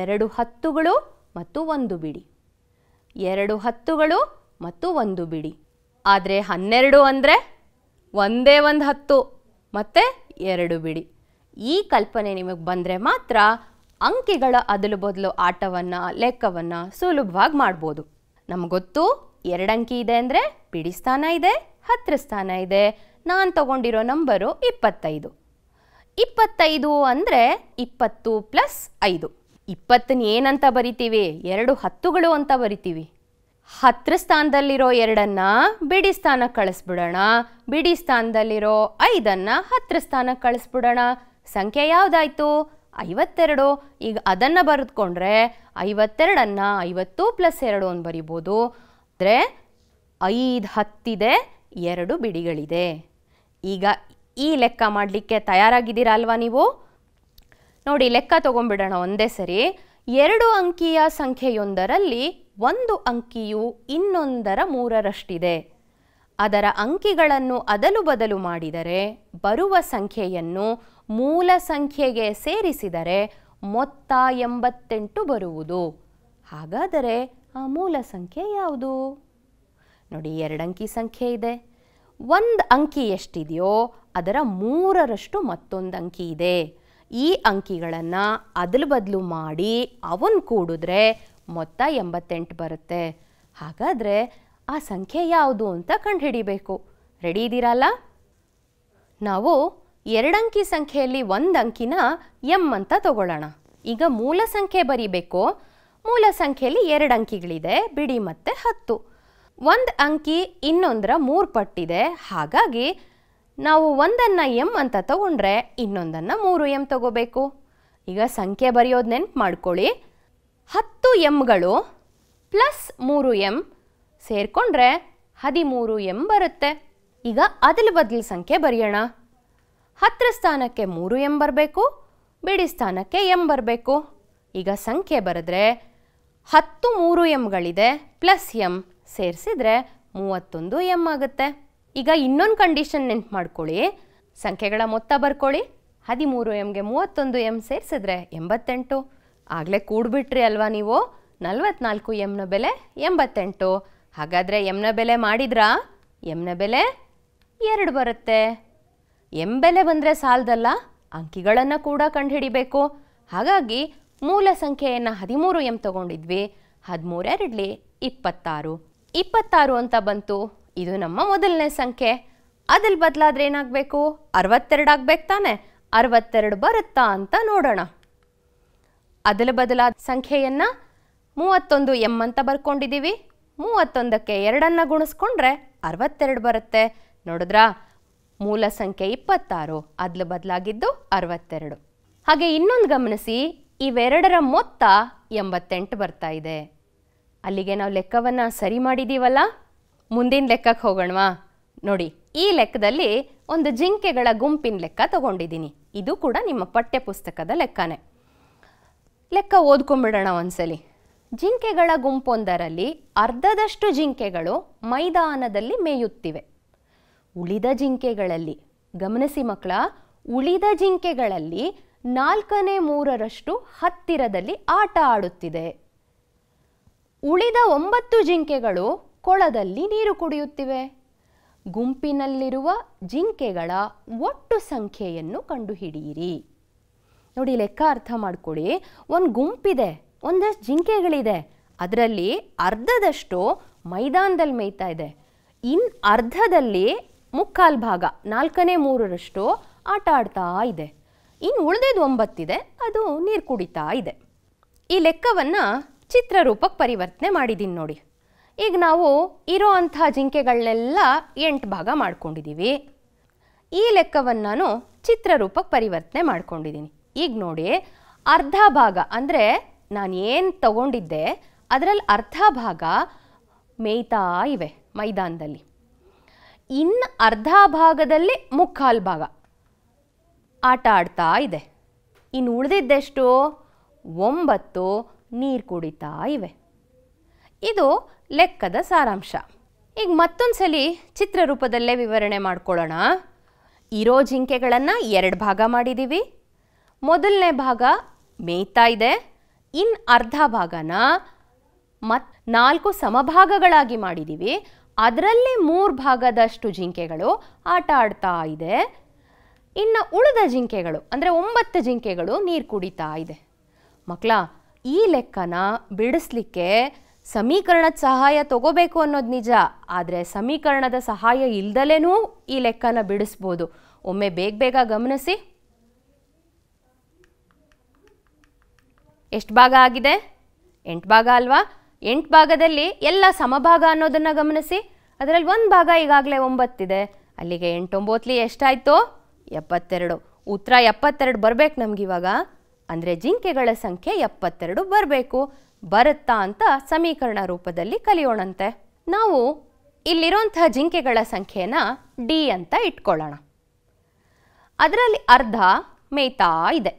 ಎರಡು ಹತ್ತುಗಳು ಮತ್ತು ಒಂದು ಬಿಡಿ ಎರಡು ಹತ್ತುಗಳು ಮತ್ತು ಒಂದು ಬಿಡಿ ಆದರೆ ಹನ್ನೆರಡು ಅಂದರೆ ಒಂದೇ ಒಂದು ಹತ್ತು ಮತ್ತು ಎರಡು ಬಿಡಿ ಈ ಕಲ್ಪನೆ ನಿಮಗೆ ಬಂದರೆ ಮಾತ್ರ ಅಂಕಿಗಳ ಅದಲು ಬದಲು ಆಟವನ್ನು ಲೆಕ್ಕವನ್ನು ಸುಲಭವಾಗಿ ಮಾಡ್ಬೋದು ನಮ್ಗೊತ್ತು ಎರಡು ಅಂಕಿ ಇದೆ ಅಂದರೆ ಬಿಡಿ ಸ್ಥಾನ ಇದೆ ಹತ್ತಿರ ಸ್ಥಾನ ಇದೆ ನಾನು ತಗೊಂಡಿರೋ ನಂಬರು ಇಪ್ಪತ್ತೈದು ಇಪ್ಪತ್ತೈದು ಅಂದರೆ ಇಪ್ಪತ್ತು ಪ್ಲಸ್ ಐದು ಇಪ್ಪತ್ತನ್ನ ಏನಂತ ಬರಿತೀವಿ ಎರಡು ಹತ್ತುಗಳು ಅಂತ ಬರಿತೀವಿ ಹತ್ತರ ಸ್ಥಾನದಲ್ಲಿರೋ ಎರಡನ್ನು ಬಿಡಿ ಸ್ಥಾನಕ್ಕೆ ಕಳಿಸ್ಬಿಡೋಣ ಬಿಡಿ ಸ್ಥಾನದಲ್ಲಿರೋ ಐದನ್ನು ಹತ್ತರ ಸ್ಥಾನಕ್ಕೆ ಕಳಿಸ್ಬಿಡೋಣ ಸಂಖ್ಯೆ ಯಾವುದಾಯಿತು ಐವತ್ತೆರಡು ಈಗ ಅದನ್ನು ಬರೆದುಕೊಂಡ್ರೆ ಐವತ್ತೆರಡನ್ನು ಐವತ್ತು ಪ್ಲಸ್ ಎರಡು ಅಂತ ಬರಿಬೋದು ಅಂದರೆ ಐದು ಹತ್ತಿದೆ ಎರಡು ಬಿಡಿಗಳಿದೆ ಈಗ ಈ ಲೆಕ್ಕ ಮಾಡಲಿಕ್ಕೆ ತಯಾರಾಗಿದ್ದೀರಾ ಅಲ್ವಾ ನೀವು ನೋಡಿ ಲೆಕ್ಕ ತೊಗೊಂಡ್ಬಿಡೋಣ ಒಂದೇ ಸರಿ ಎರಡು ಅಂಕಿಯ ಸಂಖ್ಯೆಯೊಂದರಲ್ಲಿ ಒಂದು ಅಂಕಿಯು ಇನ್ನೊಂದರ ಮೂರರಷ್ಟಿದೆ ಅದರ ಅಂಕಿಗಳನ್ನು ಅದಲು ಬದಲು ಮಾಡಿದರೆ ಬರುವ ಸಂಖ್ಯೆಯನ್ನು ಮೂಲ ಸಂಖ್ಯೆಗೆ ಸೇರಿಸಿದರೆ ಮೊತ್ತ ಎಂಬತ್ತೆಂಟು ಬರುವುದು ಹಾಗಾದರೆ ಆ ಮೂಲ ಸಂಖ್ಯೆ ಯಾವುದು ನೋಡಿ ಎರಡಂಕಿ ಸಂಖ್ಯೆ ಇದೆ ಒಂದು ಅಂಕಿ ಎಷ್ಟಿದೆಯೋ ಅದರ ಮೂರರಷ್ಟು ಮತ್ತೊಂದು ಅಂಕಿ ಇದೆ ಈ ಅಂಕಿಗಳನ್ನು ಅದಲು ಬದಲು ಮಾಡಿ ಅವನ್ ಕೂಡಿದ್ರೆ ಮೊತ್ತ ಎಂಬತ್ತೆಂಟು ಬರುತ್ತೆ ಹಾಗಾದರೆ ಆ ಸಂಖ್ಯೆ ಯಾವುದು ಅಂತ ಕಂಡುಹಿಡಿಬೇಕು ರೆಡಿ ಇದ್ದೀರಲ್ಲ ನಾವು ಎರಡಂಕಿ ಸಂಖ್ಯೆಯಲ್ಲಿ ಒಂದು ಅಂಕಿನ ಎಮ್ ಅಂತ ತಗೊಳ್ಳೋಣ ಈಗ ಮೂಲ ಸಂಖ್ಯೆ ಬರೀಬೇಕು ಮೂಲ ಸಂಖ್ಯೆಯಲ್ಲಿ ಎರಡು ಅಂಕಿಗಳಿದೆ ಬಿಡಿ ಮತ್ತೆ ಹತ್ತು ಒಂದು ಅಂಕಿ ಇನ್ನೊಂದರ ಮೂರು ಪಟ್ಟಿದೆ ಹಾಗಾಗಿ ನಾವು ಒಂದನ್ನು ಎಮ್ ಅಂತ ತಗೊಂಡ್ರೆ ಇನ್ನೊಂದನ್ನು ಮೂರು ಎಮ್ ತಗೋಬೇಕು ಈಗ ಸಂಖ್ಯೆ ಬರೆಯೋದು ನೆನ್ಪು ಮಾಡ್ಕೊಳ್ಳಿ ಹತ್ತು ಎಮ್ಗಳು ಪ್ಲಸ್ ಮೂರು ಎಮ್ ಸೇರಿಕೊಂಡ್ರೆ ಹದಿಮೂರು ಎಮ್ ಬರುತ್ತೆ ಈಗ ಅದಲು ಬದಲು ಸಂಖ್ಯೆ ಬರೆಯೋಣ ಹತ್ತಿರ ಸ್ಥಾನಕ್ಕೆ ಮೂರು ಎಮ್ ಬರಬೇಕು ಬಿಡಿ ಸ್ಥಾನಕ್ಕೆ ಎಮ್ ಬರಬೇಕು ಈಗ ಸಂಖ್ಯೆ ಬರೆದ್ರೆ ಹತ್ತು ಮೂರು ಎಮ್ಗಳಿದೆ ಪ್ಲಸ್ ಎಮ್ ಸೇರಿಸಿದ್ರೆ ಮೂವತ್ತೊಂದು ಎಮ್ ಆಗುತ್ತೆ ಈಗ ಇನ್ನೊಂದು ಕಂಡೀಷನ್ ನೆನ್ಪು ಮಾಡ್ಕೊಳ್ಳಿ ಸಂಖ್ಯೆಗಳ ಮೊತ್ತ ಬರ್ಕೊಳ್ಳಿ ಹದಿಮೂರು ಎಮ್ಗೆ ಮೂವತ್ತೊಂದು ಎಮ್ ಸೇರಿಸಿದ್ರೆ ಎಂಬತ್ತೆಂಟು ಆಗಲೇ ಕೂಡ್ಬಿಟ್ರಿ ಅಲ್ವಾ ನೀವು ನಲ್ವತ್ನಾಲ್ಕು ಎಮ್ನ ಬೆಲೆ ಎಂಬತ್ತೆಂಟು ಹಾಗಾದರೆ ಎಮ್ನ ಬೆಲೆ ಮಾಡಿದ್ರ ಎಮ್ನ ಬೆಲೆ ಎರಡು ಬರುತ್ತೆ ಎಮ್ ಬೆಲೆ ಬಂದರೆ ಸಾಲದಲ್ಲ ಅಂಕಿಗಳನ್ನು ಕೂಡ ಕಂಡುಹಿಡಿಬೇಕು ಹಾಗಾಗಿ ಮೂಲ ಸಂಖ್ಯೆಯನ್ನು ಹದಿಮೂರು ಎಮ್ ತಗೊಂಡಿದ್ವಿ ಹದಿಮೂರೆರಡ್ಲಿ ಇಪ್ಪತ್ತಾರು ಇಪ್ಪತ್ತಾರು ಅಂತ ಬಂತು ಇದು ನಮ್ಮ ಮೊದಲನೇ ಸಂಖ್ಯೆ ಅದಲ್ಲಿ ಬದಲಾದ್ರೆ ಏನಾಗಬೇಕು ಅರವತ್ತೆರಡು ಆಗ್ಬೇಕು ತಾನೆ ಅರವತ್ತೆರಡು ಬರುತ್ತಾ ಅಂತ ನೋಡೋಣ ಅದರ ಬದಲಾದ ಸಂಖ್ಯೆಯನ್ನು ಮೂವತ್ತೊಂದು ಎಂ ಅಂತ ಬರ್ಕೊಂಡಿದ್ದೀವಿ ಮೂವತ್ತೊಂದಕ್ಕೆ ಎರಡನ್ನು ಗುಣಿಸ್ಕೊಂಡ್ರೆ ಅರವತ್ತೆರಡು ಬರುತ್ತೆ ನೋಡಿದ್ರಾ ಮೂಲ ಸಂಖ್ಯೆ ಇಪ್ಪತ್ತಾರು ಅದ್ಲು ಬದಲಾಗಿದ್ದು ಅರವತ್ತೆರಡು ಹಾಗೆ ಇನ್ನೊಂದು ಗಮನಿಸಿ ಇವೆರಡರ ಮೊತ್ತ ಎಂಬತ್ತೆಂಟು ಬರ್ತಾ ಇದೆ ಅಲ್ಲಿಗೆ ನಾವು ಲೆಕ್ಕವನ್ನು ಸರಿ ಮಾಡಿದ್ದೀವಲ್ಲ ಮುಂದಿನ ಲೆಕ್ಕಕ್ಕೆ ಹೋಗೋಣವಾ ನೋಡಿ ಈ ಲೆಕ್ಕದಲ್ಲಿ ಒಂದು ಜಿಂಕೆಗಳ ಗುಂಪಿನ ಲೆಕ್ಕ ತಗೊಂಡಿದ್ದೀನಿ ಇದು ಕೂಡ ನಿಮ್ಮ ಪಠ್ಯಪುಸ್ತಕದ ಪುಸ್ತಕದ ಲೆಕ್ಕನೇ ಲೆಕ್ಕ ಓದ್ಕೊಂಬಿಡೋಣ ಒಂದ್ಸಲಿ ಜಿಂಕೆಗಳ ಗುಂಪೊಂದರಲ್ಲಿ ಅರ್ಧದಷ್ಟು ಜಿಂಕೆಗಳು ಮೈದಾನದಲ್ಲಿ ಮೇಯುತ್ತಿವೆ ಉಳಿದ ಜಿಂಕೆಗಳಲ್ಲಿ ಗಮನಿಸಿ ಮಕ್ಕಳ ಉಳಿದ ಜಿಂಕೆಗಳಲ್ಲಿ ನಾಲ್ಕನೇ ಮೂರರಷ್ಟು ಹತ್ತಿರದಲ್ಲಿ ಆಟ ಆಡುತ್ತಿದೆ ಉಳಿದ ಒಂಬತ್ತು ಜಿಂಕೆಗಳು ಕೊಳದಲ್ಲಿ ನೀರು ಕುಡಿಯುತ್ತಿವೆ ಗುಂಪಿನಲ್ಲಿರುವ ಜಿಂಕೆಗಳ ಒಟ್ಟು ಸಂಖ್ಯೆಯನ್ನು ಕಂಡುಹಿಡಿಯಿರಿ ನೋಡಿ ಲೆಕ್ಕ ಅರ್ಥ ಮಾಡಿಕೊಡಿ ಒಂದು ಗುಂಪಿದೆ ಒಂದಷ್ಟು ಜಿಂಕೆಗಳಿದೆ ಅದರಲ್ಲಿ ಅರ್ಧದಷ್ಟು ಮೈದಾನದಲ್ಲಿ ಮೇಯ್ತಾ ಇದೆ ಇನ್ ಅರ್ಧದಲ್ಲಿ ಮುಕ್ಕಾಲು ಭಾಗ ನಾಲ್ಕನೇ ಮೂರರಷ್ಟು ಆಟ ಆಡ್ತಾ ಇದೆ ಇನ್ನು ಉಳಿದಿದ್ದು ಒಂಬತ್ತಿದೆ ಅದು ನೀರು ಕುಡಿತಾ ಇದೆ ಈ ಲೆಕ್ಕವನ್ನು ಚಿತ್ರರೂಪಕ್ಕೆ ಪರಿವರ್ತನೆ ಮಾಡಿದ್ದೀನಿ ನೋಡಿ ಈಗ ನಾವು ಇರೋ ಅಂಥ ಜಿಂಕೆಗಳನ್ನೆಲ್ಲ ಎಂಟು ಭಾಗ ಮಾಡ್ಕೊಂಡಿದ್ದೀವಿ ಈ ಲೆಕ್ಕವನ್ನು ನಾನು ಚಿತ್ರರೂಪಕ್ಕೆ ಪರಿವರ್ತನೆ ಮಾಡ್ಕೊಂಡಿದ್ದೀನಿ ಈಗ ನೋಡಿ ಅರ್ಧ ಭಾಗ ಅಂದರೆ ನಾನು ಏನು ತಗೊಂಡಿದ್ದೆ ಅದರಲ್ಲಿ ಅರ್ಧ ಭಾಗ ಮೇಯ್ತಾ ಇವೆ ಮೈದಾನದಲ್ಲಿ ಇನ್ನು ಅರ್ಧ ಭಾಗದಲ್ಲಿ ಮುಕ್ಕಾಲು ಭಾಗ ಆಟ ಆಡ್ತಾ ಇದೆ ಇನ್ನು ಉಳಿದಿದ್ದೆಷ್ಟು ಒಂಬತ್ತು ನೀರು ಕುಡಿತಾ ಇವೆ ಇದು ಲೆಕ್ಕದ ಸಾರಾಂಶ ಈಗ ಮತ್ತೊಂದು ಸಲ ಚಿತ್ರ ರೂಪದಲ್ಲೇ ವಿವರಣೆ ಮಾಡ್ಕೊಳ್ಳೋಣ ಇರೋ ಜಿಂಕೆಗಳನ್ನು ಎರಡು ಭಾಗ ಮಾಡಿದ್ದೀವಿ ಮೊದಲನೇ ಭಾಗ ಮೇಯ್ತಾ ಇದೆ ಇನ್ ಅರ್ಧ ಭಾಗನ ಮತ್ ನಾಲ್ಕು ಸಮಭಾಗಗಳಾಗಿ ಮಾಡಿದ್ದೀವಿ ಅದರಲ್ಲಿ ಮೂರು ಭಾಗದಷ್ಟು ಜಿಂಕೆಗಳು ಆಟ ಆಡ್ತಾ ಇದೆ ಇನ್ನು ಉಳಿದ ಜಿಂಕೆಗಳು ಅಂದರೆ ಒಂಬತ್ತು ಜಿಂಕೆಗಳು ನೀರು ಕುಡಿತಾ ಇದೆ ಮಕ್ಕಳ ಈ ಲೆಕ್ಕನ ಬಿಡಿಸ್ಲಿಕ್ಕೆ ಸಮೀಕರಣದ ಸಹಾಯ ತಗೋಬೇಕು ಅನ್ನೋದು ನಿಜ ಆದರೆ ಸಮೀಕರಣದ ಸಹಾಯ ಇಲ್ದಲೇನೂ ಈ ಲೆಕ್ಕನ ಬಿಡಿಸ್ಬೋದು ಒಮ್ಮೆ ಬೇಗ ಬೇಗ ಗಮನಿಸಿ ಎಷ್ಟು ಭಾಗ ಆಗಿದೆ ಎಂಟು ಭಾಗ ಅಲ್ವಾ ಎಂಟು ಭಾಗದಲ್ಲಿ ಎಲ್ಲ ಸಮಭಾಗ ಅನ್ನೋದನ್ನು ಗಮನಿಸಿ ಅದರಲ್ಲಿ ಒಂದು ಭಾಗ ಈಗಾಗಲೇ ಒಂಬತ್ತಿದೆ ಅಲ್ಲಿಗೆ ಎಂಟೊಂಬತ್ಲಿ ಎಷ್ಟಾಯಿತು ಎಪ್ಪತ್ತೆರಡು ಉತ್ತರ ಎಪ್ಪತ್ತೆರಡು ನಮ್ಗೆ ಇವಾಗ ಅಂದರೆ ಜಿಂಕೆಗಳ ಸಂಖ್ಯೆ ಎಪ್ಪತ್ತೆರಡು ಬರಬೇಕು ಬರುತ್ತಾ ಅಂತ ಸಮೀಕರಣ ರೂಪದಲ್ಲಿ ಕಲಿಯೋಣಂತೆ ನಾವು ಇಲ್ಲಿರೋಂಥ ಜಿಂಕೆಗಳ ಸಂಖ್ಯೆನ ಡಿ ಅಂತ ಇಟ್ಕೊಳ್ಳೋಣ ಅದರಲ್ಲಿ ಅರ್ಧ ಮೇಯ್ತಾ ಇದೆ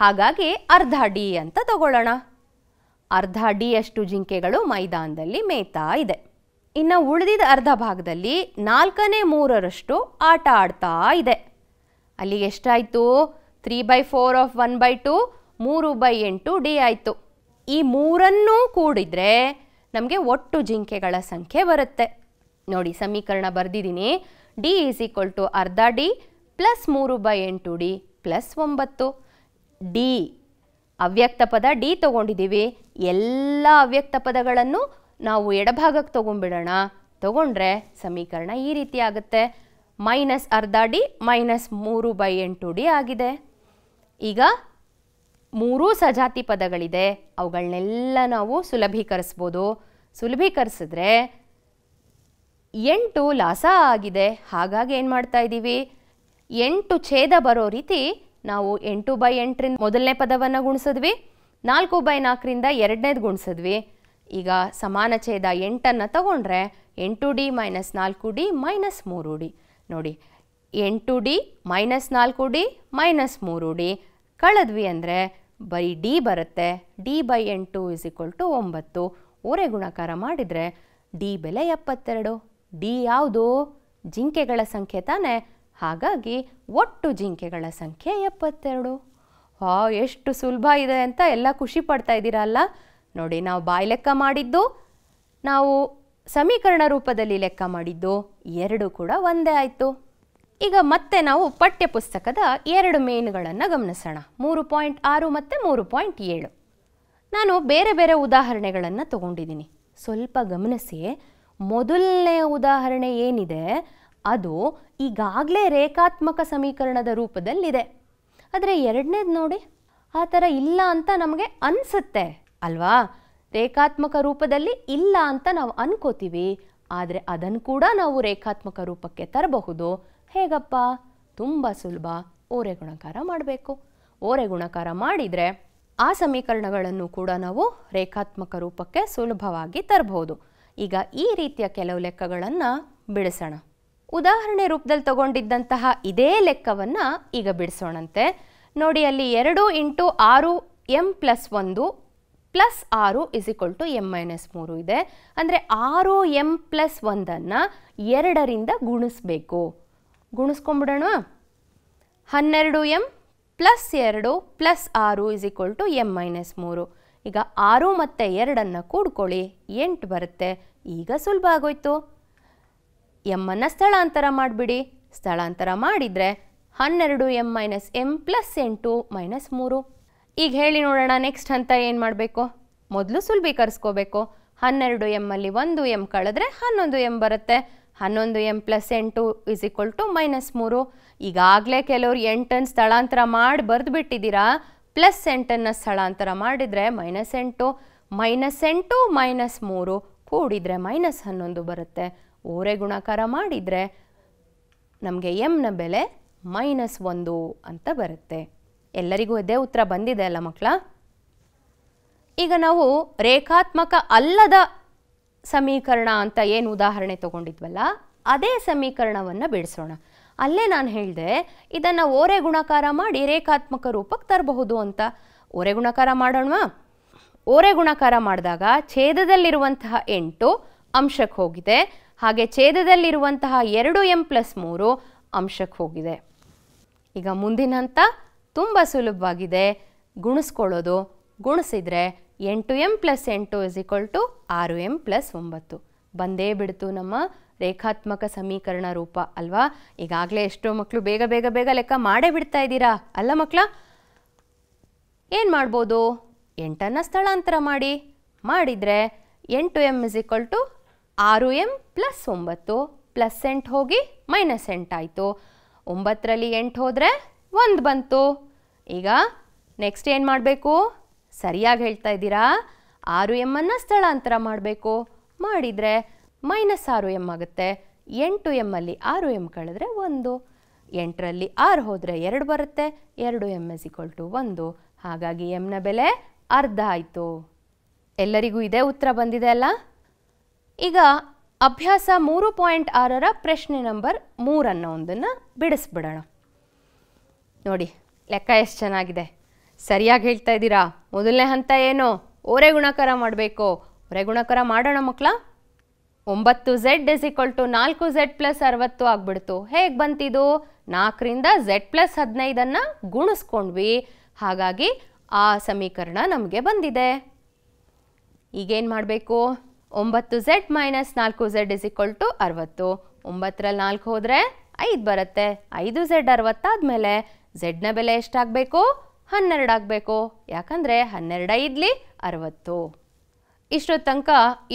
ಹಾಗಾಗಿ ಅರ್ಧ ಡಿ ಅಂತ ತಗೊಳ್ಳೋಣ ಅರ್ಧ ಡಿ ಅಷ್ಟು ಜಿಂಕೆಗಳು ಮೈದಾನದಲ್ಲಿ ಮೇಯ್ತಾ ಇದೆ ಇನ್ನು ಉಳಿದಿದ ಅರ್ಧ ಭಾಗದಲ್ಲಿ ನಾಲ್ಕನೇ ಮೂರರಷ್ಟು ಆಟ ಆಡ್ತಾ ಇದೆ ಅಲ್ಲಿ ಎಷ್ಟಾಯಿತು three by four of one by two ಮೂರು ಬೈ ಎಂಟು ಡಿ ಆಯಿತು ಈ ಮೂರನ್ನೂ ಕೂಡಿದರೆ ನಮಗೆ ಒಟ್ಟು ಜಿಂಕೆಗಳ ಸಂಖ್ಯೆ ಬರುತ್ತೆ ನೋಡಿ ಸಮೀಕರಣ ಬರೆದಿದ್ದೀನಿ ಡಿ ಈಸ್ ಈಕ್ವಲ್ ಟು ಅರ್ಧ ಡಿ ಪ್ಲಸ್ ಮೂರು ಬೈ ಎಂಟು ಡಿ ಪ್ಲಸ್ ಒಂಬತ್ತು ಡಿ ಅವ್ಯಕ್ತ ಪದ ಡಿ ತೊಗೊಂಡಿದ್ದೀವಿ ಎಲ್ಲ ಅವ್ಯಕ್ತ ಪದಗಳನ್ನು ನಾವು ಎಡಭಾಗಕ್ಕೆ ತೊಗೊಂಡ್ಬಿಡೋಣ ತೊಗೊಂಡ್ರೆ ಸಮೀಕರಣ ಈ ರೀತಿ ಆಗುತ್ತೆ ಮೈನಸ್ ಅರ್ಧ ಡಿ ಮೈನಸ್ ಮೂರು ಬೈ ಎಂಟು ಡಿ ಆಗಿದೆ ಈಗ ಮೂರೂ ಸಜಾತಿ ಪದಗಳಿದೆ ಅವುಗಳನ್ನೆಲ್ಲ ನಾವು ಸುಲಭೀಕರಿಸ್ಬೋದು ಸುಲಭೀಕರಿಸಿದ್ರೆ ಎಂಟು ಲಾಸ ಆಗಿದೆ ಹಾಗಾಗಿ ಏನು ಮಾಡ್ತಾ ಇದ್ದೀವಿ ಎಂಟು ಛೇದ ಬರೋ ರೀತಿ ನಾವು ಎಂಟು ಬೈ ಎಂಟರಿಂದ ಮೊದಲನೇ ಪದವನ್ನು ಗುಣಿಸಿದ್ವಿ ನಾಲ್ಕು ಬೈ ನಾಲ್ಕರಿಂದ ಎರಡನೇದು ಗುಣಿಸಿದ್ವಿ ಈಗ ಸಮಾನ ಛೇದ ಎಂಟನ್ನು ತಗೊಂಡ್ರೆ ಎಂಟು ಡಿ ಮೈನಸ್ ನಾಲ್ಕು ಡಿ ಮೈನಸ್ ಮೂರು ಡಿ ನೋಡಿ ಎಂಟು ಡಿ ಮೈನಸ್ ನಾಲ್ಕು ಡಿ ಮೈನಸ್ ಮೂರು ಡಿ ಕಳೆದ್ವಿ ಅಂದರೆ ಬೈ ಡಿ ಬರುತ್ತೆ ಡಿ ಬೈ ಎಂಟು ಇಸ್ ಈಕ್ವಲ್ ಟು ಒಂಬತ್ತು ಊರೆ ಗುಣಕಾರ ಮಾಡಿದರೆ ಡಿ ಬೆಲೆ ಎಪ್ಪತ್ತೆರಡು ಡಿ ಯಾವುದು ಜಿಂಕೆಗಳ ಸಂಖ್ಯೆ ತಾನೇ ಹಾಗಾಗಿ ಒಟ್ಟು ಜಿಂಕೆಗಳ ಸಂಖ್ಯೆ ಎಪ್ಪತ್ತೆರಡು ಹಾ ಎಷ್ಟು ಸುಲಭ ಇದೆ ಅಂತ ಎಲ್ಲ ಖುಷಿ ಪಡ್ತಾ ಇದ್ದೀರಲ್ಲ ನೋಡಿ ನಾವು ಬಾಯಿ ಲೆಕ್ಕ ಮಾಡಿದ್ದು ನಾವು ಸಮೀಕರಣ ರೂಪದಲ್ಲಿ ಲೆಕ್ಕ ಮಾಡಿದ್ದು ಎರಡು ಕೂಡ ಒಂದೇ ಆಯಿತು ಈಗ ಮತ್ತೆ ನಾವು ಪಠ್ಯಪುಸ್ತಕದ ಎರಡು ಮೇನ್ಗಳನ್ನು ಗಮನಿಸೋಣ ಮೂರು ಪಾಯಿಂಟ್ ಆರು ಮತ್ತು ಮೂರು ಪಾಯಿಂಟ್ ಏಳು ನಾನು ಬೇರೆ ಬೇರೆ ಉದಾಹರಣೆಗಳನ್ನು ತಗೊಂಡಿದ್ದೀನಿ ಸ್ವಲ್ಪ ಗಮನಿಸಿ ಮೊದಲನೇ ಉದಾಹರಣೆ ಏನಿದೆ ಅದು ಈಗಾಗಲೇ ರೇಖಾತ್ಮಕ ಸಮೀಕರಣದ ರೂಪದಲ್ಲಿದೆ ಆದರೆ ಎರಡನೇದು ನೋಡಿ ಆ ಥರ ಇಲ್ಲ ಅಂತ ನಮಗೆ ಅನಿಸುತ್ತೆ ಅಲ್ವಾ ರೇಖಾತ್ಮಕ ರೂಪದಲ್ಲಿ ಇಲ್ಲ ಅಂತ ನಾವು ಅನ್ಕೋತೀವಿ ಆದರೆ ಅದನ್ನು ಕೂಡ ನಾವು ರೇಖಾತ್ಮಕ ರೂಪಕ್ಕೆ ತರಬಹುದು ಹೇಗಪ್ಪ ತುಂಬ ಸುಲಭ ಓರೆ ಗುಣಕಾರ ಮಾಡಬೇಕು ಓರೆ ಗುಣಕಾರ ಮಾಡಿದರೆ ಆ ಸಮೀಕರಣಗಳನ್ನು ಕೂಡ ನಾವು ರೇಖಾತ್ಮಕ ರೂಪಕ್ಕೆ ಸುಲಭವಾಗಿ ತರಬಹುದು ಈಗ ಈ ರೀತಿಯ ಕೆಲವು ಲೆಕ್ಕಗಳನ್ನು ಬಿಡಿಸೋಣ ಉದಾಹರಣೆ ರೂಪದಲ್ಲಿ ತಗೊಂಡಿದ್ದಂತಹ ಇದೇ ಲೆಕ್ಕವನ್ನು ಈಗ ಬಿಡಿಸೋಣಂತೆ ನೋಡಿ ಅಲ್ಲಿ ಎರಡು ಇಂಟು ಆರು ಎಮ್ ಪ್ಲಸ್ ಒಂದು ಪ್ಲಸ್ ಆರು is equal to m minus ಮೂರು ಇದೆ ಅಂದರೆ ಆರು ಎಂ ಪ್ಲಸ್ ಒಂದನ್ನು ಎರಡರಿಂದ ಗುಣಿಸಬೇಕು ಗುಣಿಸ್ಕೊಂಬಿಡೋಣವಾ ಹನ್ನೆರಡು ಎಮ್ ಪ್ಲಸ್ ಎರಡು ಪ್ಲಸ್ ಆರು is equal to m minus ಮೂರು ಈಗ ಆರು ಮತ್ತು ಎರಡನ್ನು ಕೂಡ್ಕೊಳ್ಳಿ ಎಂಟು ಬರುತ್ತೆ ಈಗ ಸುಲಭ ಆಗೋಯ್ತು ಎಮ್ಮನ್ನು ಸ್ಥಳಾಂತರ ಮಾಡಿಬಿಡಿ ಸ್ಥಳಾಂತರ ಮಾಡಿದರೆ ಹನ್ನೆರಡು ಎಮ್ ಮೈನಸ್ ಎಮ್ ಪ್ಲಸ್ ಎಂಟು ಮೈನಸ್ ಮೂರು ಈಗ ಹೇಳಿ ನೋಡೋಣ ನೆಕ್ಸ್ಟ್ ಹಂತ ಏನು ಮಾಡಬೇಕು ಮೊದಲು ಸುಲಭೀಕರಿಸ್ಕೋಬೇಕು ಹನ್ನೆರಡು ಎಮ್ಮಲ್ಲಿ ಒಂದು ಎಮ್ ಕಳೆದ್ರೆ ಹನ್ನೊಂದು ಎಮ್ ಬರುತ್ತೆ ಹನ್ನೊಂದು ಎಮ್ ಪ್ಲಸ್ ಎಂಟು ಇಸ್ ಈಕ್ವಲ್ ಟು ಮೈನಸ್ ಮೂರು ಈಗಾಗಲೇ ಕೆಲವರು ಎಂಟನ್ನು ಸ್ಥಳಾಂತರ ಮಾಡಿ ಬರೆದು ಬಿಟ್ಟಿದ್ದೀರಾ ಪ್ಲಸ್ ಎಂಟನ್ನು ಸ್ಥಳಾಂತರ ಮಾಡಿದರೆ ಮೈನಸ್ ಎಂಟು ಮೈನಸ್ ಎಂಟು ಮೈನಸ್ ಮೂರು ಕೂಡಿದರೆ ಮೈನಸ್ ಹನ್ನೊಂದು ಬರುತ್ತೆ ಓರೆ ಗುಣಕಾರ ಮಾಡಿದರೆ ನಮಗೆ ಎಮ್ನ ಬೆಲೆ ಮೈನಸ್ ಒಂದು ಅಂತ ಬರುತ್ತೆ ಎಲ್ಲರಿಗೂ ಅದೇ ಉತ್ತರ ಬಂದಿದೆ ಅಲ್ಲ ಮಕ್ಕಳ ಈಗ ನಾವು ರೇಖಾತ್ಮಕ ಅಲ್ಲದ ಸಮೀಕರಣ ಅಂತ ಏನು ಉದಾಹರಣೆ ತಗೊಂಡಿದ್ವಲ್ಲ ಅದೇ ಸಮೀಕರಣವನ್ನು ಬಿಡಿಸೋಣ ಅಲ್ಲೇ ನಾನು ಹೇಳಿದೆ ಇದನ್ನು ಓರೆ ಗುಣಕಾರ ಮಾಡಿ ರೇಖಾತ್ಮಕ ರೂಪಕ್ಕೆ ತರಬಹುದು ಅಂತ ಓರೆ ಗುಣಕಾರ ಮಾಡೋಣ ಓರೆ ಗುಣಕಾರ ಮಾಡಿದಾಗ ಛೇದದಲ್ಲಿರುವಂತಹ ಎಂಟು ಅಂಶಕ್ಕೆ ಹೋಗಿದೆ ಹಾಗೆ ಛೇದದಲ್ಲಿರುವಂತಹ ಎರಡು ಎಂ ಪ್ಲಸ್ ಮೂರು ಅಂಶಕ್ಕೆ ಹೋಗಿದೆ ಈಗ ಮುಂದಿನ ಹಂತ ತುಂಬ ಸುಲಭವಾಗಿದೆ ಗುಣಿಸ್ಕೊಳ್ಳೋದು ಗುಣಿಸಿದರೆ ಎಂಟು ಎಂ ಪ್ಲಸ್ ಎಂಟು ಇಸ್ ಈಕ್ವಲ್ ಟು ಆರು ಎಂ ಪ್ಲಸ್ ಒಂಬತ್ತು ಬಂದೇ ಬಿಡ್ತು ನಮ್ಮ ರೇಖಾತ್ಮಕ ಸಮೀಕರಣ ರೂಪ ಅಲ್ವಾ ಈಗಾಗಲೇ ಎಷ್ಟೋ ಮಕ್ಕಳು ಬೇಗ ಬೇಗ ಬೇಗ ಲೆಕ್ಕ ಮಾಡೇ ಬಿಡ್ತಾ ಇದ್ದೀರಾ ಅಲ್ಲ ಮಕ್ಕಳ ಏನು ಮಾಡ್ಬೋದು ಎಂಟನ್ನು ಸ್ಥಳಾಂತರ ಮಾಡಿ ಮಾಡಿದರೆ ಎಂಟು ಎಮ್ ಇಸ್ ಈಕ್ವಲ್ ಟು ಆರು ಎಂ ಪ್ಲಸ್ ಒಂಬತ್ತು ಪ್ಲಸ್ ಎಂಟು ಹೋಗಿ ಮೈನಸ್ ಎಂಟು ಆಯಿತು ಒಂಬತ್ತರಲ್ಲಿ ಎಂಟು ಹೋದರೆ ಒಂದು ಬಂತು ಈಗ ನೆಕ್ಸ್ಟ್ ಏನು ಮಾಡಬೇಕು ಸರಿಯಾಗಿ ಹೇಳ್ತಾ ಇದ್ದೀರಾ ಆರು ಅನ್ನು ಸ್ಥಳಾಂತರ ಮಾಡಬೇಕು ಮಾಡಿದರೆ ಮೈನಸ್ ಆರು ಎಮ್ ಆಗುತ್ತೆ ಎಂಟು ಅಲ್ಲಿ ಆರು ಎಮ್ ಕಳೆದ್ರೆ ಒಂದು ಎಂಟರಲ್ಲಿ ಆರು ಹೋದರೆ ಎರಡು ಬರುತ್ತೆ ಎರಡು ಎಮ್ ಎಸ್ ಇಕ್ವಲ್ ಟು ಒಂದು ಹಾಗಾಗಿ ಎಮ್ನ ಬೆಲೆ ಅರ್ಧ ಆಯಿತು ಎಲ್ಲರಿಗೂ ಇದೇ ಉತ್ತರ ಬಂದಿದೆ ಅಲ್ಲ ಈಗ ಅಭ್ಯಾಸ ಮೂರು ಪಾಯಿಂಟ್ ಆರರ ಪ್ರಶ್ನೆ ನಂಬರ್ ಮೂರನ್ನು ಒಂದನ್ನು ಬಿಡಿಸ್ಬಿಡೋಣ ನೋಡಿ ಲೆಕ್ಕ ಎಷ್ಟು ಚೆನ್ನಾಗಿದೆ ಸರಿಯಾಗಿ ಹೇಳ್ತಾ ಇದ್ದೀರಾ ಮೊದಲನೇ ಹಂತ ಏನು ಓರೆ ಗುಣಕಾರ ಮಾಡಬೇಕು ಓರೆ ಗುಣಕಾರ ಮಾಡೋಣ ಮಕ್ಕಳ ಒಂಬತ್ತು ಝೆಡ್ ಇಸ್ ಈಕ್ವಲ್ ಟು ನಾಲ್ಕು ಝೆಡ್ ಪ್ಲಸ್ ಅರವತ್ತು ಆಗ್ಬಿಡ್ತು ಹೇಗೆ ಬಂತಿದು ನಾಲ್ಕರಿಂದ ಝೆಡ್ ಪ್ಲಸ್ ಹದಿನೈದನ್ನು ಗುಣಿಸ್ಕೊಂಡ್ವಿ ಹಾಗಾಗಿ ಆ ಸಮೀಕರಣ ನಮಗೆ ಬಂದಿದೆ ಈಗೇನು ಮಾಡಬೇಕು ಒಂಬತ್ತು ಝೆಡ್ ಮೈನಸ್ ನಾಲ್ಕು ಝೆಡ್ ಇಸ್ ಈಕ್ವಲ್ ಟು ಅರವತ್ತು ಒಂಬತ್ತರಲ್ಲಿ ನಾಲ್ಕು ಹೋದರೆ ಐದು ಬರುತ್ತೆ ಐದು ಝೆಡ್ ಅರವತ್ತಾದಮೇಲೆ ಝೆಡ್ನ ಬೆಲೆ ಎಷ್ಟಾಗಬೇಕು ಹನ್ನೆರಡಾಗಬೇಕು ಆಗಬೇಕು ಯಾಕಂದರೆ ಇದ್ಲಿ ಅರವತ್ತು ಇಷ್ಟರ ತನಕ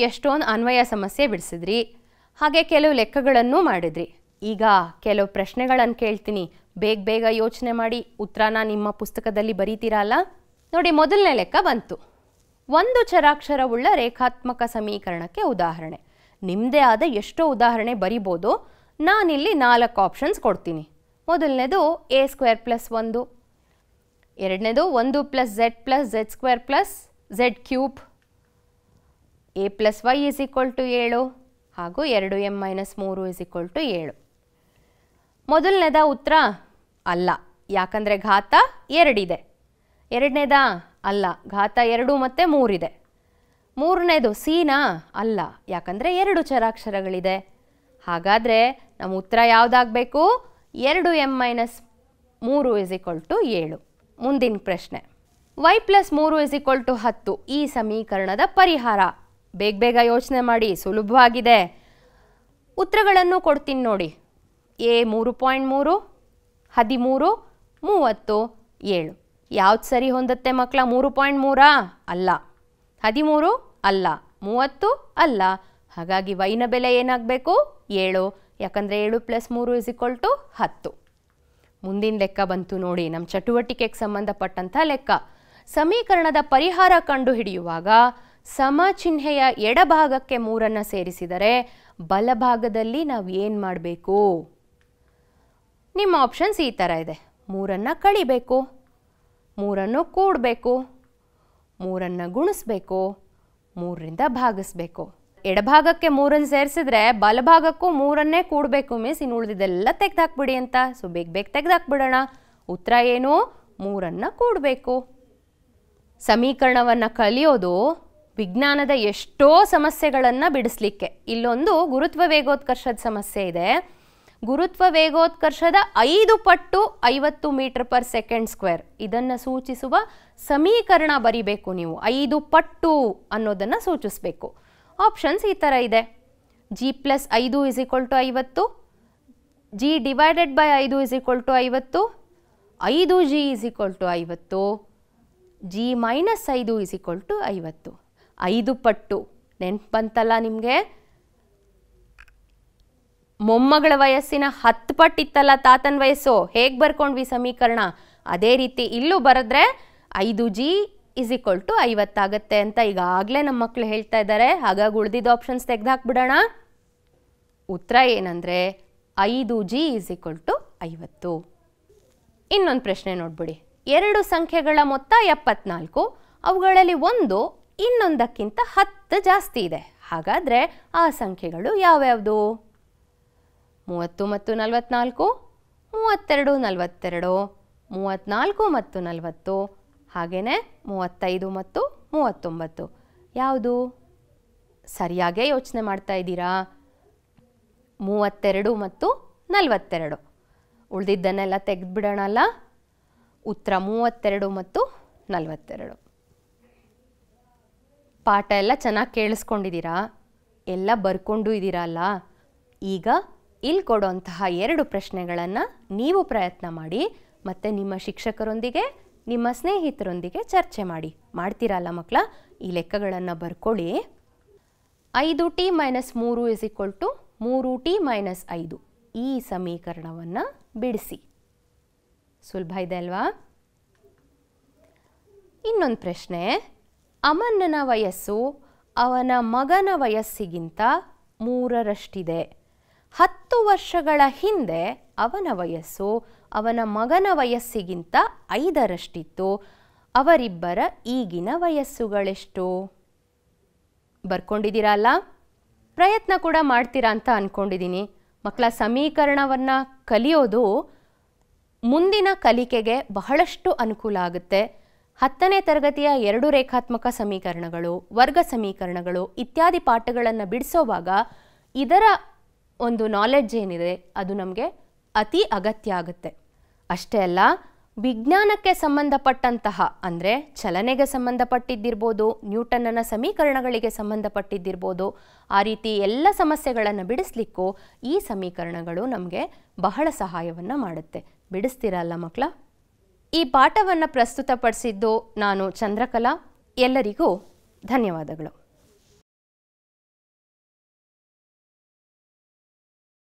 ಎಷ್ಟೊಂದು ಅನ್ವಯ ಸಮಸ್ಯೆ ಬಿಡಿಸಿದ್ರಿ ಹಾಗೆ ಕೆಲವು ಲೆಕ್ಕಗಳನ್ನು ಮಾಡಿದ್ರಿ ಈಗ ಕೆಲವು ಪ್ರಶ್ನೆಗಳನ್ನು ಕೇಳ್ತೀನಿ ಬೇಗ ಬೇಗ ಯೋಚನೆ ಮಾಡಿ ಉತ್ತರನ ನಿಮ್ಮ ಪುಸ್ತಕದಲ್ಲಿ ಬರೀತೀರಲ್ಲ ನೋಡಿ ಮೊದಲನೇ ಲೆಕ್ಕ ಬಂತು ಒಂದು ಚರಾಕ್ಷರವುಳ್ಳ ರೇಖಾತ್ಮಕ ಸಮೀಕರಣಕ್ಕೆ ಉದಾಹರಣೆ ನಿಮ್ಮದೇ ಆದ ಎಷ್ಟೋ ಉದಾಹರಣೆ ಬರಿಬೋದು ನಾನಿಲ್ಲಿ ನಾಲ್ಕು ಆಪ್ಷನ್ಸ್ ಕೊಡ್ತೀನಿ ಮೊದಲನೇದು ಎ ಸ್ಕ್ವೇರ್ ಪ್ಲಸ್ ಒಂದು ಎರಡನೇದು ಒಂದು plus z plus z square plus z cube a plus y is equal to ಏಳು ಹಾಗೂ ಎರಡು ಎಮ್ ಮೈನಸ್ ಮೂರು ಇಸ್ ಈಕ್ವಲ್ ಟು ಏಳು ಮೊದಲನೇದ ಉತ್ತರ ಅಲ್ಲ ಯಾಕಂದರೆ ಘಾತ ಎರಡಿದೆ ಎರಡನೇದ ಅಲ್ಲ ಘಾತ ಎರಡು ಮತ್ತು ಮೂರಿದೆ ಮೂರನೇದು ಸೀನಾ ಅಲ್ಲ ಯಾಕಂದರೆ ಎರಡು ಚರಾಕ್ಷರಗಳಿದೆ ಹಾಗಾದರೆ ನಮ್ಮ ಉತ್ತರ ಯಾವುದಾಗಬೇಕು ಎರಡು ಎಮ್ ಮೈನಸ್ ಮೂರು ಇಸ್ ಈಕ್ವಲ್ ಟು ಏಳು ಮುಂದಿನ ಪ್ರಶ್ನೆ ವೈ ಪ್ಲಸ್ ಮೂರು ಇಸ್ ಈಕ್ವಲ್ ಟು ಹತ್ತು ಈ ಸಮೀಕರಣದ ಪರಿಹಾರ ಬೇಗ ಬೇಗ ಯೋಚನೆ ಮಾಡಿ ಸುಲಭವಾಗಿದೆ ಉತ್ತರಗಳನ್ನು ಕೊಡ್ತೀನಿ ನೋಡಿ ಎ ಮೂರು ಪಾಯಿಂಟ್ ಮೂರು ಹದಿಮೂರು ಮೂವತ್ತು ಏಳು ಯಾವ್ದು ಸರಿ ಹೊಂದುತ್ತೆ ಮಕ್ಕಳ ಮೂರು ಪಾಯಿಂಟ್ ಮೂರಾ ಅಲ್ಲ ಹದಿಮೂರು ಅಲ್ಲ ಮೂವತ್ತು ಅಲ್ಲ ಹಾಗಾಗಿ ವೈನ ಬೆಲೆ ಏನಾಗಬೇಕು ಏಳು ಯಾಕಂದರೆ ಏಳು ಪ್ಲಸ್ ಮೂರು ಇಸ್ ಟು ಹತ್ತು ಮುಂದಿನ ಲೆಕ್ಕ ಬಂತು ನೋಡಿ ನಮ್ಮ ಚಟುವಟಿಕೆಗೆ ಸಂಬಂಧಪಟ್ಟಂಥ ಲೆಕ್ಕ ಸಮೀಕರಣದ ಪರಿಹಾರ ಕಂಡುಹಿಡಿಯುವಾಗ ಸಮ ಚಿಹ್ನೆಯ ಎಡಭಾಗಕ್ಕೆ ಮೂರನ್ನು ಸೇರಿಸಿದರೆ ಬಲಭಾಗದಲ್ಲಿ ನಾವು ಏನು ಮಾಡಬೇಕು ನಿಮ್ಮ ಆಪ್ಷನ್ಸ್ ಈ ಥರ ಇದೆ ಮೂರನ್ನು ಕಳಿಬೇಕು ಮೂರನ್ನು ಕೂಡಬೇಕು ಮೂರನ್ನು ಗುಣಿಸ್ಬೇಕು ಮೂರರಿಂದ ಭಾಗಿಸ್ಬೇಕು ಎಡಭಾಗಕ್ಕೆ ಮೂರನ್ನು ಸೇರಿಸಿದ್ರೆ ಬಲಭಾಗಕ್ಕೂ ಮೂರನ್ನೇ ಕೂಡಬೇಕು ಮೀನ್ಸ್ ಇನ್ನು ಉಳಿದಿದ್ದೆಲ್ಲ ತೆಗೆದಾಕ್ಬಿಡಿ ಅಂತ ಸೊ ಬೇಗ ಬೇಗ ತೆಗೆದಾಕ್ಬಿಡೋಣ ಉತ್ತರ ಏನು ಮೂರನ್ನು ಕೂಡಬೇಕು ಸಮೀಕರಣವನ್ನು ಕಲಿಯೋದು ವಿಜ್ಞಾನದ ಎಷ್ಟೋ ಸಮಸ್ಯೆಗಳನ್ನು ಬಿಡಿಸ್ಲಿಕ್ಕೆ ಇಲ್ಲೊಂದು ಗುರುತ್ವ ವೇಗೋತ್ಕರ್ಷದ ಸಮಸ್ಯೆ ಇದೆ ಗುರುತ್ವ ವೇಗೋತ್ಕರ್ಷದ ಐದು ಪಟ್ಟು ಐವತ್ತು ಮೀಟರ್ ಪರ್ ಸೆಕೆಂಡ್ ಸ್ಕ್ವೇರ್ ಇದನ್ನು ಸೂಚಿಸುವ ಸಮೀಕರಣ ಬರಿಬೇಕು ನೀವು ಐದು ಪಟ್ಟು ಅನ್ನೋದನ್ನು ಸೂಚಿಸಬೇಕು ಆಪ್ಷನ್ಸ್ ಈ ಥರ ಇದೆ ಜಿ ಪ್ಲಸ್ ಐದು ಇಸ್ ಈಕ್ವಲ್ ಟು ಐವತ್ತು ಜಿ ಡಿವೈಡೆಡ್ ಬೈ ಐದು ಇಸ್ ಈಕ್ವಲ್ ಟು ಐವತ್ತು ಐದು ಜಿ ಇಸ್ ಈಕ್ವಲ್ ಟು ಐವತ್ತು ಜಿ ಮೈನಸ್ ಐದು ಇಸ್ ಈಕ್ವಲ್ ಟು ಐವತ್ತು ಐದು ಪಟ್ಟು ನೆನ್ಪು ಬಂತಲ್ಲ ನಿಮಗೆ ಮೊಮ್ಮಗಳ ವಯಸ್ಸಿನ ಹತ್ತು ಪಟ್ಟಿತ್ತಲ್ಲ ತಾತನ ವಯಸ್ಸು ಹೇಗೆ ಬರ್ಕೊಂಡ್ವಿ ಸಮೀಕರಣ ಅದೇ ರೀತಿ ಇಲ್ಲೂ ಬರೆದ್ರೆ ಐದು ಜಿ ಇಸ್ ಈಕ್ವಲ್ ಟು ಐವತ್ತಾಗತ್ತೆ ಅಂತ ಈಗಾಗಲೇ ನಮ್ಮ ಮಕ್ಕಳು ಹೇಳ್ತಾ ಇದ್ದಾರೆ ಹಾಗಾಗಿ ಉಳಿದಿದ್ದ ಆಪ್ಷನ್ಸ್ ತೆಗೆದುಹಾಕ್ಬಿಡೋಣ ಉತ್ತರ ಏನಂದರೆ ಐದು ಜಿ ಈಸ್ ಈಕ್ವಲ್ ಟು ಐವತ್ತು ಇನ್ನೊಂದು ಪ್ರಶ್ನೆ ನೋಡ್ಬಿಡಿ ಎರಡು ಸಂಖ್ಯೆಗಳ ಮೊತ್ತ ಎಪ್ಪತ್ನಾಲ್ಕು ಅವುಗಳಲ್ಲಿ ಒಂದು ಇನ್ನೊಂದಕ್ಕಿಂತ ಹತ್ತು ಜಾಸ್ತಿ ಇದೆ ಹಾಗಾದರೆ ಆ ಸಂಖ್ಯೆಗಳು ಯಾವ್ಯಾವುದು ಮೂವತ್ತು ಮತ್ತು ನಲವತ್ನಾಲ್ಕು ಮೂವತ್ತೆರಡು ನಲವತ್ತೆರಡು ಮೂವತ್ತ್ನಾಲ್ಕು ಮತ್ತು ನಲವತ್ತು ಹಾಗೆಯೇ ಮೂವತ್ತೈದು ಮತ್ತು ಮೂವತ್ತೊಂಬತ್ತು ಯಾವುದು ಸರಿಯಾಗೇ ಯೋಚನೆ ಮಾಡ್ತಾ ಇದ್ದೀರಾ ಮೂವತ್ತೆರಡು ಮತ್ತು ನಲವತ್ತೆರಡು ಉಳಿದಿದ್ದನ್ನೆಲ್ಲ ತೆಗೆದುಬಿಡೋಣಲ್ಲ ಉತ್ತರ ಮೂವತ್ತೆರಡು ಮತ್ತು ನಲವತ್ತೆರಡು ಪಾಠ ಎಲ್ಲ ಚೆನ್ನಾಗಿ ಕೇಳಿಸ್ಕೊಂಡಿದ್ದೀರಾ ಎಲ್ಲ ಬರ್ಕೊಂಡು ಇದ್ದೀರಲ್ಲ ಈಗ ಇಲ್ಲಿ ಕೊಡುವಂತಹ ಎರಡು ಪ್ರಶ್ನೆಗಳನ್ನು ನೀವು ಪ್ರಯತ್ನ ಮಾಡಿ ಮತ್ತು ನಿಮ್ಮ ಶಿಕ್ಷಕರೊಂದಿಗೆ ನಿಮ್ಮ ಸ್ನೇಹಿತರೊಂದಿಗೆ ಚರ್ಚೆ ಮಾಡಿ ಮಾಡ್ತೀರಲ್ಲ ಮಕ್ಕಳ ಈ ಲೆಕ್ಕಗಳನ್ನು ಬರ್ಕೊಳ್ಳಿ ಐದು ಟಿ ಮೈನಸ್ ಮೂರು ಇಸ್ ಈಕ್ವಲ್ ಟು ಮೂರು ಟಿ ಮೈನಸ್ ಐದು ಈ ಸಮೀಕರಣವನ್ನು ಬಿಡಿಸಿ ಸುಲಭ ಇದೆ ಅಲ್ವಾ ಇನ್ನೊಂದು ಪ್ರಶ್ನೆ ಅಮನ್ನನ ವಯಸ್ಸು ಅವನ ಮಗನ ವಯಸ್ಸಿಗಿಂತ ಮೂರರಷ್ಟಿದೆ ಹತ್ತು ವರ್ಷಗಳ ಹಿಂದೆ ಅವನ ವಯಸ್ಸು ಅವನ ಮಗನ ವಯಸ್ಸಿಗಿಂತ ಐದರಷ್ಟಿತ್ತು ಅವರಿಬ್ಬರ ಈಗಿನ ವಯಸ್ಸುಗಳೆಷ್ಟು ಬರ್ಕೊಂಡಿದ್ದೀರಲ್ಲ ಪ್ರಯತ್ನ ಕೂಡ ಮಾಡ್ತೀರಾ ಅಂತ ಅಂದ್ಕೊಂಡಿದ್ದೀನಿ ಮಕ್ಕಳ ಸಮೀಕರಣವನ್ನು ಕಲಿಯೋದು ಮುಂದಿನ ಕಲಿಕೆಗೆ ಬಹಳಷ್ಟು ಅನುಕೂಲ ಆಗುತ್ತೆ ಹತ್ತನೇ ತರಗತಿಯ ಎರಡು ರೇಖಾತ್ಮಕ ಸಮೀಕರಣಗಳು ವರ್ಗ ಸಮೀಕರಣಗಳು ಇತ್ಯಾದಿ ಪಾಠಗಳನ್ನು ಬಿಡಿಸೋವಾಗ ಇದರ ಒಂದು ನಾಲೆಡ್ಜ್ ಏನಿದೆ ಅದು ನಮಗೆ ಅತಿ ಅಗತ್ಯ ಆಗುತ್ತೆ ಅಷ್ಟೇ ಅಲ್ಲ ವಿಜ್ಞಾನಕ್ಕೆ ಸಂಬಂಧಪಟ್ಟಂತಹ ಅಂದರೆ ಚಲನೆಗೆ ಸಂಬಂಧಪಟ್ಟಿದ್ದಿರ್ಬೋದು ನ್ಯೂಟನ್ನನ ಸಮೀಕರಣಗಳಿಗೆ ಸಂಬಂಧಪಟ್ಟಿದ್ದಿರ್ಬೋದು ಆ ರೀತಿ ಎಲ್ಲ ಸಮಸ್ಯೆಗಳನ್ನು ಬಿಡಿಸ್ಲಿಕ್ಕೂ ಈ ಸಮೀಕರಣಗಳು ನಮಗೆ ಬಹಳ ಸಹಾಯವನ್ನು ಮಾಡುತ್ತೆ ಬಿಡಿಸ್ತೀರಲ್ಲ ಮಕ್ಕಳ ಈ ಪಾಠವನ್ನು ಪ್ರಸ್ತುತಪಡಿಸಿದ್ದು ನಾನು ಚಂದ್ರಕಲಾ ಎಲ್ಲರಿಗೂ ಧನ್ಯವಾದಗಳು